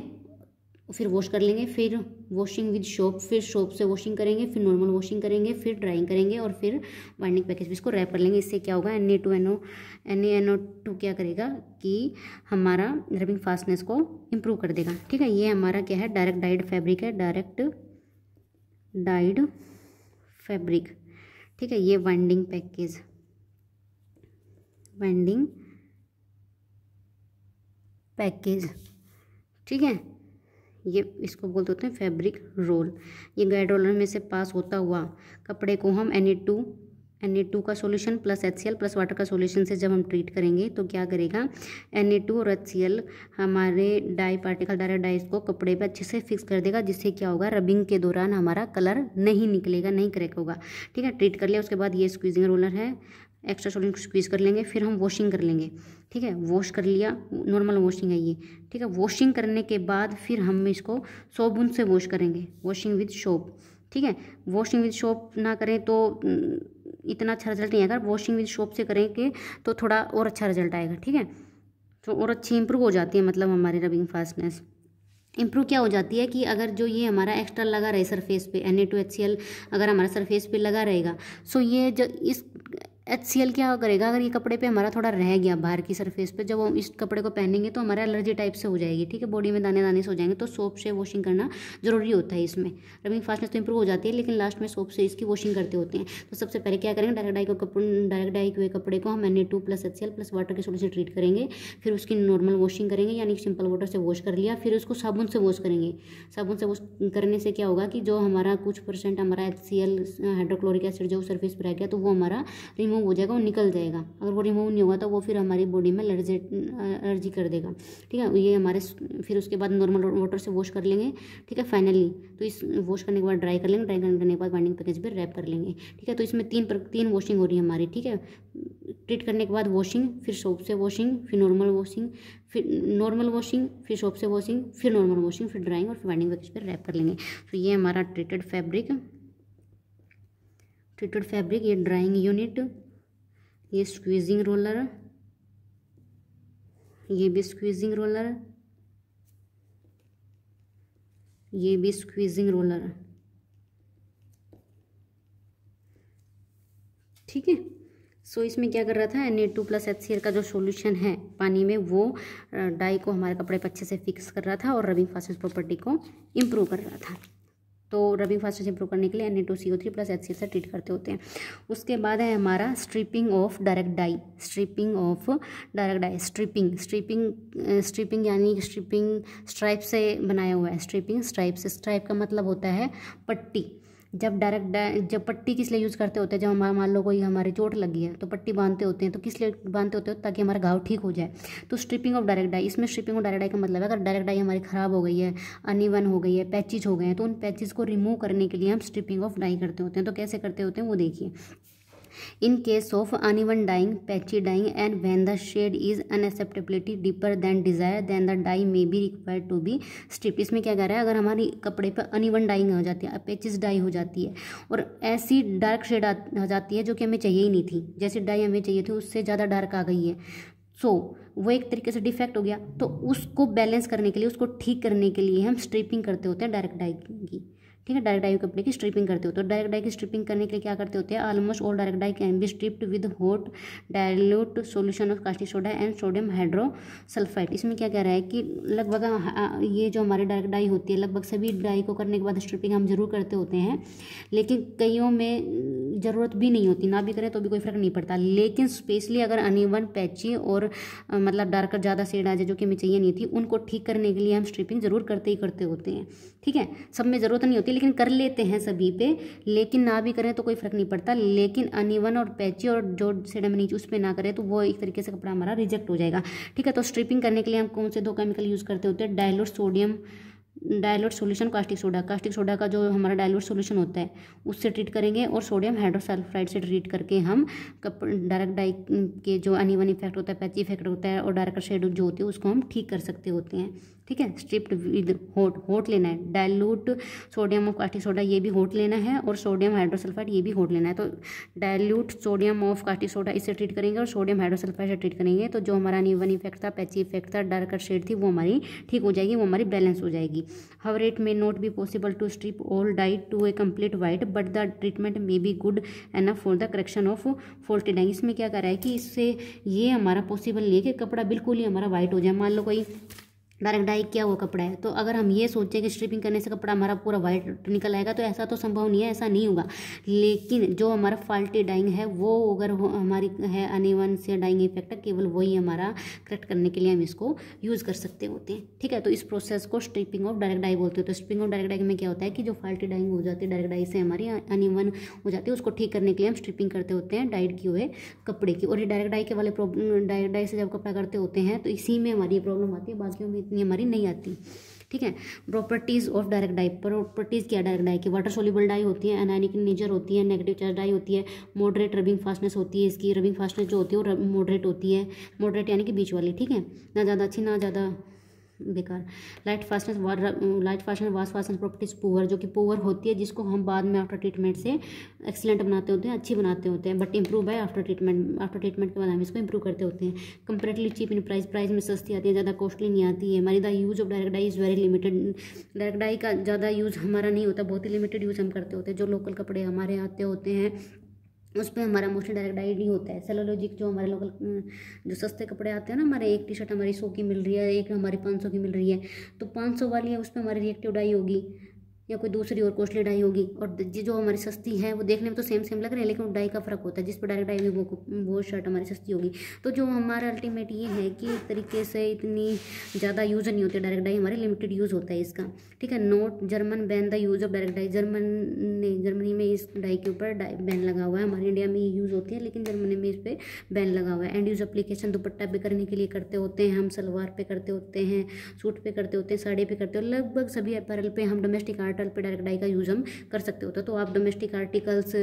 [SPEAKER 1] फिर वॉश कर लेंगे फिर वॉशिंग विद शॉप फिर शॉप से वॉशिंग करेंगे फिर नॉर्मल वॉशिंग करेंगे फिर ड्राइंग करेंगे और फिर वाइंडिंग पैकेज भी इसको रैप कर लेंगे इससे क्या होगा N A two N O N A N O two क्या करेगा कि हमारा रबिंग फास्टनेस को इम्प्रूव कर देगा ठीक है ये हमारा क्या है डायरेक्ट डाइड फैब्रिक है डायरेक्ट डाइड फैब्रिक ठीक है ये वाइंडिंग पैकेज वाइंडिंग पैकेज ठीक है ये इसको बोलते होते हैं फैब्रिक रोल ये गाइड रोलर में से पास होता हुआ कपड़े को हम any two N A two का solution plus H C L plus water का सोल्यूशन से जब हम ट्रीट करेंगे तो क्या करेगा एन ए टू और एच सी एल हमारे डाई पार्टिकल डायरेक्ट डाइस को कपड़े पे अच्छे से फिक्स कर देगा जिससे क्या होगा रबिंग के दौरान हमारा कलर नहीं निकलेगा नहीं क्रैक होगा ठीक है ट्रीट कर लिया उसके बाद ये स्क्वीजिंग रोलर है एक्स्ट्रा सोल्यूशन को स्क्वीज़ कर लेंगे फिर हम वॉशिंग कर लेंगे ठीक है वॉश कर लिया नॉर्मल वॉशिंग है ये ठीक है वॉशिंग करने के बाद फिर हम इसको सोबुन से वॉश करेंगे वॉशिंग विद शॉप ठीक है वॉशिंग विद शॉप ना करें तो इतना अच्छा रिजल्ट नहीं आएगा वॉशिंग विद सोप से करेंगे तो थोड़ा और अच्छा रिजल्ट आएगा ठीक है तो और अच्छी इंप्रूव हो जाती है मतलब हमारी रबिंग फास्टनेस इम्प्रूव क्या हो जाती है कि अगर जो ये हमारा एक्स्ट्रा लगा रहे सरफेस पे N A two H C L अगर हमारा सरफेस पे लगा रहेगा सो ये जो इस एच सी एल क्या करेगा अगर ये कपड़े पे हमारा थोड़ा रह गया बाहर की सरफेस पे जब हम इस कपड़े को पहनेंगे तो हमारा एलर्जी टाइप से हो जाएगी ठीक है बॉडी में दाने दाने से हो जाएंगे तो सोप से वॉशिंग करना जरूरी होता है इसमें रबिंग फास्टनेस तो इंप्रूव हो जाती है लेकिन लास्ट में सोप से इसकी वॉशिंग करते होते हैं तो सबसे पहले क्या करेंगे डायरेक्ट डाई को डायरेक्ट डाई हुए कपड़े को हम N two plus H C L plus water के सोडे से ट्रीट करेंगे फिर उसकी नॉर्मल वॉशिंग करेंगे यानी सिंपल वाटर से वॉश कर लिया फिर उसको साबुन से वॉश करेंगे साबुन से वॉश करने से क्या होगा कि जो हमारा कुछ परसेंट हमारा H C L hydrochloric acid जो सर्फेस पर रह गया तो वो हमारा रिमूव रिमूव हो जाएगा वो निकल जाएगा अगर वो रिमूव नहीं होगा तो वो फिर हमारी बॉडी में एलर्जी एलर्जी कर देगा ठीक है ये हमारे फिर उसके बाद नॉर्मल वाटर से वॉश कर लेंगे ठीक है फाइनली तो इस वॉश करने के बाद ड्राई कर लेंगे ड्राई करने के बाद बाइंडिंग पैकेज भी रैप कर लेंगे ठीक है तो इसमें तीन पर तीन वॉशिंग हो रही है हमारी ठीक है ट्रीट करने के बाद वॉशिंग फिर सोप से वॉशिंग फिर नॉर्मल वॉशिंग फिर नॉर्मल वॉशिंग फिर सोप से वॉशिंग फिर नॉर्मल वॉशिंग फिर ड्राइंग और फिर बाइंडिंग पैकेज पर रैप कर लेंगे तो ये हमारा ट्रीटेड फैब्रिक ट्रीटेड फैब्रिक ये ड्राइंग यूनिट ये स्क्वीजिंग रोलर ये भी स्क्वीजिंग रोलर ये भी स्क्वीजिंग रोलर ठीक है सो इसमें क्या कर रहा था N A two plus H C L का जो सॉल्यूशन है पानी में वो डाई को हमारे कपड़े पर अच्छे से फिक्स कर रहा था और रबिंग फास्ट प्रॉपर्टी को इम्प्रूव कर रहा था तो रबी फास्ट इंप्रूव करने के लिए N A two C O three plus H C से ट्रीट करते होते हैं उसके बाद है हमारा stripping of direct dye stripping of direct dye stripping stripping stripping यानी स्ट्रिपिंग स्ट्राइप से बनाया हुआ है स्ट्रिपिंग स्ट्राइप से स्ट्राइप का मतलब होता है पट्टी जब डायरेक्ट जब पट्टी किस लिए यूज़ करते होते हैं जब हमारा मान लो कोई हमारी चोट लगी है तो पट्टी बांधते होते हैं तो किस लिए बांधते होते हैं ताकि हमारा घाव ठीक हो जाए तो स्ट्रिपिंग ऑफ डायरेक्ट डाई इसमें स्ट्रिपिंग ऑफ डायरेक्ट डाई का मतलब है अगर डायरेक्ट डाई हमारी ख़राब हो गई है अनिवन हो गई है पैचिज हो गए हैं तो उन पैचिज को रिमूव करने के लिए हम स्ट्रिपिंग ऑफ डाई करते होते हैं तो कैसे करते होते हैं वो देखिए केस ऑफ अन uneven dyeing patchy dyeing and when the shade is unacceptability deeper than desire than the dye may be require to be strip इसमें क्या कह रहा है अगर हमारे कपड़े पर अनइवन डाइंग हो जाती है पैचिस डाई हो जाती है और ऐसी डार्क शेड आ जाती है जो कि हमें चाहिए ही नहीं थी जैसी डाई हमें चाहिए थी उससे ज़्यादा डार्क आ गई है सो so, वो एक तरीके से डिफेक्ट हो गया तो उसको बैलेंस करने के लिए उसको ठीक करने के लिए हम स्ट्रिपिंग करते होते हैं डायरेक्ट डाइंग की ठीक है डायरेक्ट डाई कपड़े की स्ट्रिपिंग करते हो तो डायरेक्ट डाई की स्ट्रिपिंग करने के लिए क्या करते होते हैं almost all direct dye can be stripped with hot dilute solution of caustic soda and sodium hydrosulphide इसमें क्या कह रहा है कि लगभग हाँ, हाँ, ये जो हमारी डायरेक्ट डाई होती है लगभग सभी डाई को करने के बाद स्ट्रिपिंग हम जरूर करते होते हैं लेकिन कईयों में ज़रूरत भी नहीं होती ना भी करें तो भी कोई फ़र्क नहीं पड़ता लेकिन स्पेशली अगर अनिवन पैची और मतलब डार्कर ज़्यादा सेड आ जाए जो कि हमें चाहिए नहीं थी उनको ठीक करने के लिए हम स्ट्रिपिंग ज़रूर करते ही करते होते हैं ठीक है सब में ज़रूरत नहीं होती लेकिन कर लेते हैं सभी पे लेकिन ना भी करें तो कोई फ़र्क नहीं पड़ता लेकिन अनिवन और पैची और जो सेडम नीचे उस पर ना करें तो वो एक तरीके से कपड़ा हमारा रिजेक्ट हो जाएगा ठीक है तो स्ट्रिपिंग करने के लिए हम कौन से दो केमिकल यूज़ करते होते हैं dilute sodium dilute solution caustic soda caustic soda का जो हमारा डायलोट सोल्यूशन होता है उससे ट्रीट करेंगे और सोडियम हाइड्रोसल्फाइड से ट्रीट करके हम डायरेक्ट डाई के जो अनिवन इफेक्ट होता है पैची इफेक्ट होता है और डायरेक्ट शेड जो होती है उसको हम ठीक कर सकते होते हैं ठीक है स्ट्रिप्ट विद होट होट लेना है dilute sodium of caustic soda ये भी होट लेना है और सोडियम हाइड्रोसल्फाइड ये भी होट लेना है तो dilute sodium of caustic soda इससे ट्रीट करेंगे और सोडियम हाइड्रोसल्फाइड से ट्रीट करेंगे तो जो हमारा न्यूवन इफेक्ट था पैची इफेक्ट था डार्क शेड थी वो हमारी ठीक हो जाएगी वो हमारी बैलेंस हो जाएगी however it may not be possible to strip all dyed to a complete white but the treatment may be good enough for the correction of faulted इसमें क्या कर रहा है कि इससे ये हमारा पॉसिबल नहीं है कि कपड़ा बिल्कुल ही हमारा वाइट हो जाए मान लो कोई डायरेक्ट डाई किया हुआ कपड़ा है तो अगर हम ये सोचें कि स्ट्रिपिंग करने से कपड़ा हमारा पूरा वाइट निकल आएगा तो ऐसा तो संभव नहीं है ऐसा नहीं होगा लेकिन जो हमारा फाल्टी डाइंग है वो अगर हमारी है अनिवन से डाइंग इफेक्ट है केवल वही हमारा करेक्ट करने के लिए हम इसको यूज़ कर सकते होते हैं ठीक है तो इस प्रोसेस को स्ट्रिपिंग ऑफ डायरेक्ट डाई बोलते हैं तो स्ट्रिपिंग ऑफ डायरेक्ट डाइंग में क्या होता है कि जो फाल्टी डाइंग हो जाती है डायरेक्ट डाई से हमारी अनिवन हो जाती है उसको ठीक करने के लिए हम स्ट्रिपिंग करते होते हैं डाइट किए हुए कपड़े की और ये डायरेक्ट डाई के वाले प्रॉब्लम डायरेक्ट डाई से जब कपड़ा करते होते हैं तो इसी में हमारी प्रॉब्लम आती है बाकी में नहीं हमारी नहीं आती ठीक है properties of direct dye properties क्या डायरेक्ट डाई की वाटर सोल्यूबल डाई होती है एनाइनिक नेचर होती है नेगेटिव चार्ज डाई होती है मॉडरेट रबिंग फास्टनेस होती है इसकी रबिंग फास्टनेस जो होती है वो मॉडरेट होती है मॉडरेट यानी कि बीच वाली ठीक है ना ज़्यादा अच्छी ना ज़्यादा बेकार light fastness light fastness wash fastness properties poor जो कि पोअर होती है जिसको हम बाद में आफ्टर ट्रीटमेंट से एक्सीलेंट बनाते होते हैं अच्छी बनाते होते हैं बट इंप्रूव है आफ्टर ट्रीटमेंट आफ्टर ट्रीटमेंट के बाद हम इसको इंप्रूव करते होते हैं comparatively cheap in price price में सस्ती आती है ज़्यादा कॉस्टली नहीं आती है हमारी the use of direct dye is very limited direct dye का ज़्यादा यूज़ हमारा नहीं होता बहुत ही लिमिटेड यूज़ हम करते होते हैं जो लोकल कपड़े हमारे आते होते हैं उस पर हमारा मोशन डायरेक्ट डाइड नहीं होता है सेलोलॉजिक जो हमारे लोकल जो सस्ते कपड़े आते हैं ना हमारे एक टी शर्ट हमारी सौ की मिल रही है एक हमारी पाँच सौ की मिल रही है तो पाँच सौ वाली है उस पर हमारी रिएक्टिव डाई होगी या कोई दूसरी और कॉस्टली डाई होगी और जो हमारी सस्ती है वो देखने में तो सेम सेम लग रहे हैं लेकिन डाई का फ़र्क होता है जिस पर डायरेक्ट डाई हुई वो वो शर्ट हमारी सस्ती होगी तो जो हमारा अल्टीमेट ये है कि एक तरीके से इतनी ज़्यादा यूज़ नहीं होती डायरेक्ट डाई हमारे लिमिटेड यूज़ होता है इसका ठीक है note German ban the use of direct dye German ने जर्मनी में इस डाई के ऊपर बैन लगा हुआ है हमारे इंडिया में ये यूज़ होती है लेकिन जर्मनी में इस पर बैन लगा हुआ है एंड यूज़ अप्लीकेशन दुपट्टा पे करने के लिए करते होते हैं हम सलवार पे करते होते हैं सूट पे करते होते हैं साड़ी पे करते होते लगभग सभी अपैरल पे हम डोमेस्टिक आर्ट आर्टल पे डायरेक्ट डाई का यूज़ हम कर सकते होते तो, तो आप domestic articles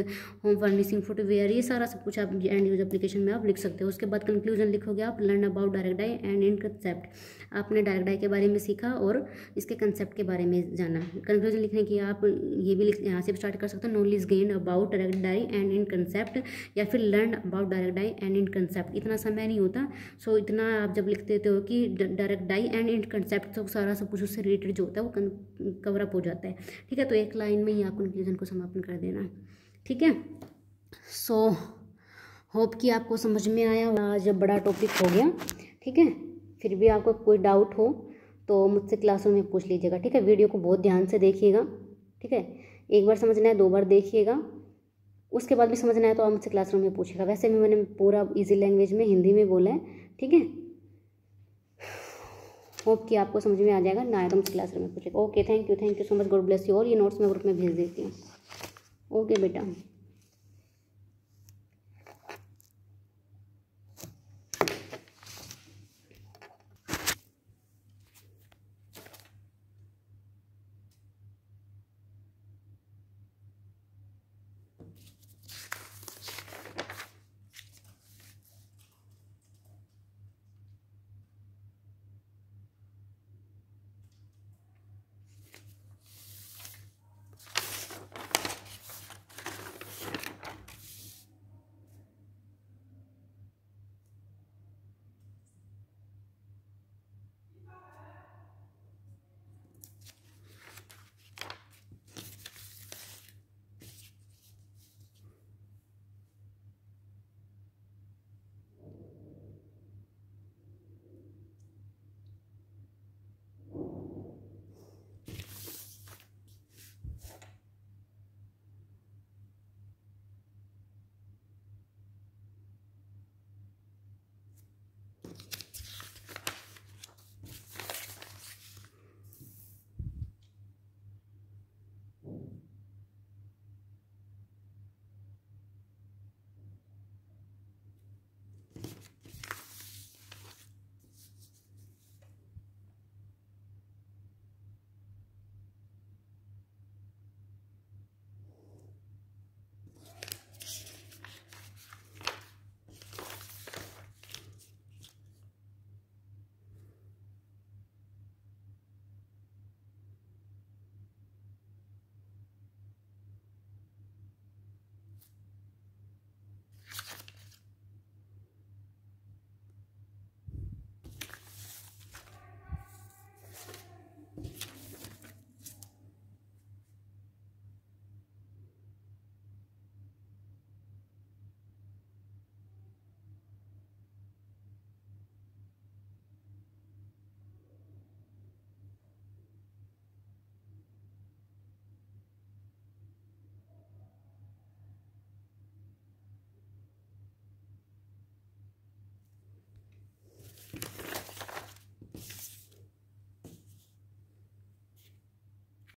[SPEAKER 1] home furnishing footwear ये सारा सब कुछ आप एंड यूज एप्लीकेशन में आप लिख सकते हो उसके बाद कंक्लूजन लिखोगे आप learn about direct dye and in concept आपने डायरेक्ट डाई के बारे में सीखा और इसके कंसेप्ट के बारे में जाना कंक्लूजन लिखने की आप ये भी यहाँ से स्टार्ट कर सकते हो knowledge gain about direct dye and in concept या फिर learn about direct dye and in concept इतना समय नहीं होता सो so, इतना आप जब लिख देते हो कि direct dye and in concept तो सारा सब कुछ उससे रिलेटेड जो होता है वो कवर अप हो जाता है ठीक है तो एक लाइन में ही आप कंक्लूजन को समापन कर देना ठीक है सो होप कि आपको समझ में आया आज बड़ा टॉपिक हो गया ठीक है फिर भी आपको कोई डाउट हो तो मुझसे क्लासों में पूछ लीजिएगा ठीक है वीडियो को बहुत ध्यान से देखिएगा ठीक है एक बार समझना है दो बार देखिएगा उसके बाद भी समझना है तो आप मुझसे क्लासरूम में पूछेगा वैसे भी मैंने पूरा इजी लैंग्वेज में हिंदी में बोला है ठीक है होप कि आपको समझ में आ जाएगा ना आए तो मुझसे रूम में पूछेगा okay thank you thank you so much God bless you और ये नोट्स मैं ग्रुप में भेज देती हूँ ओके बेटा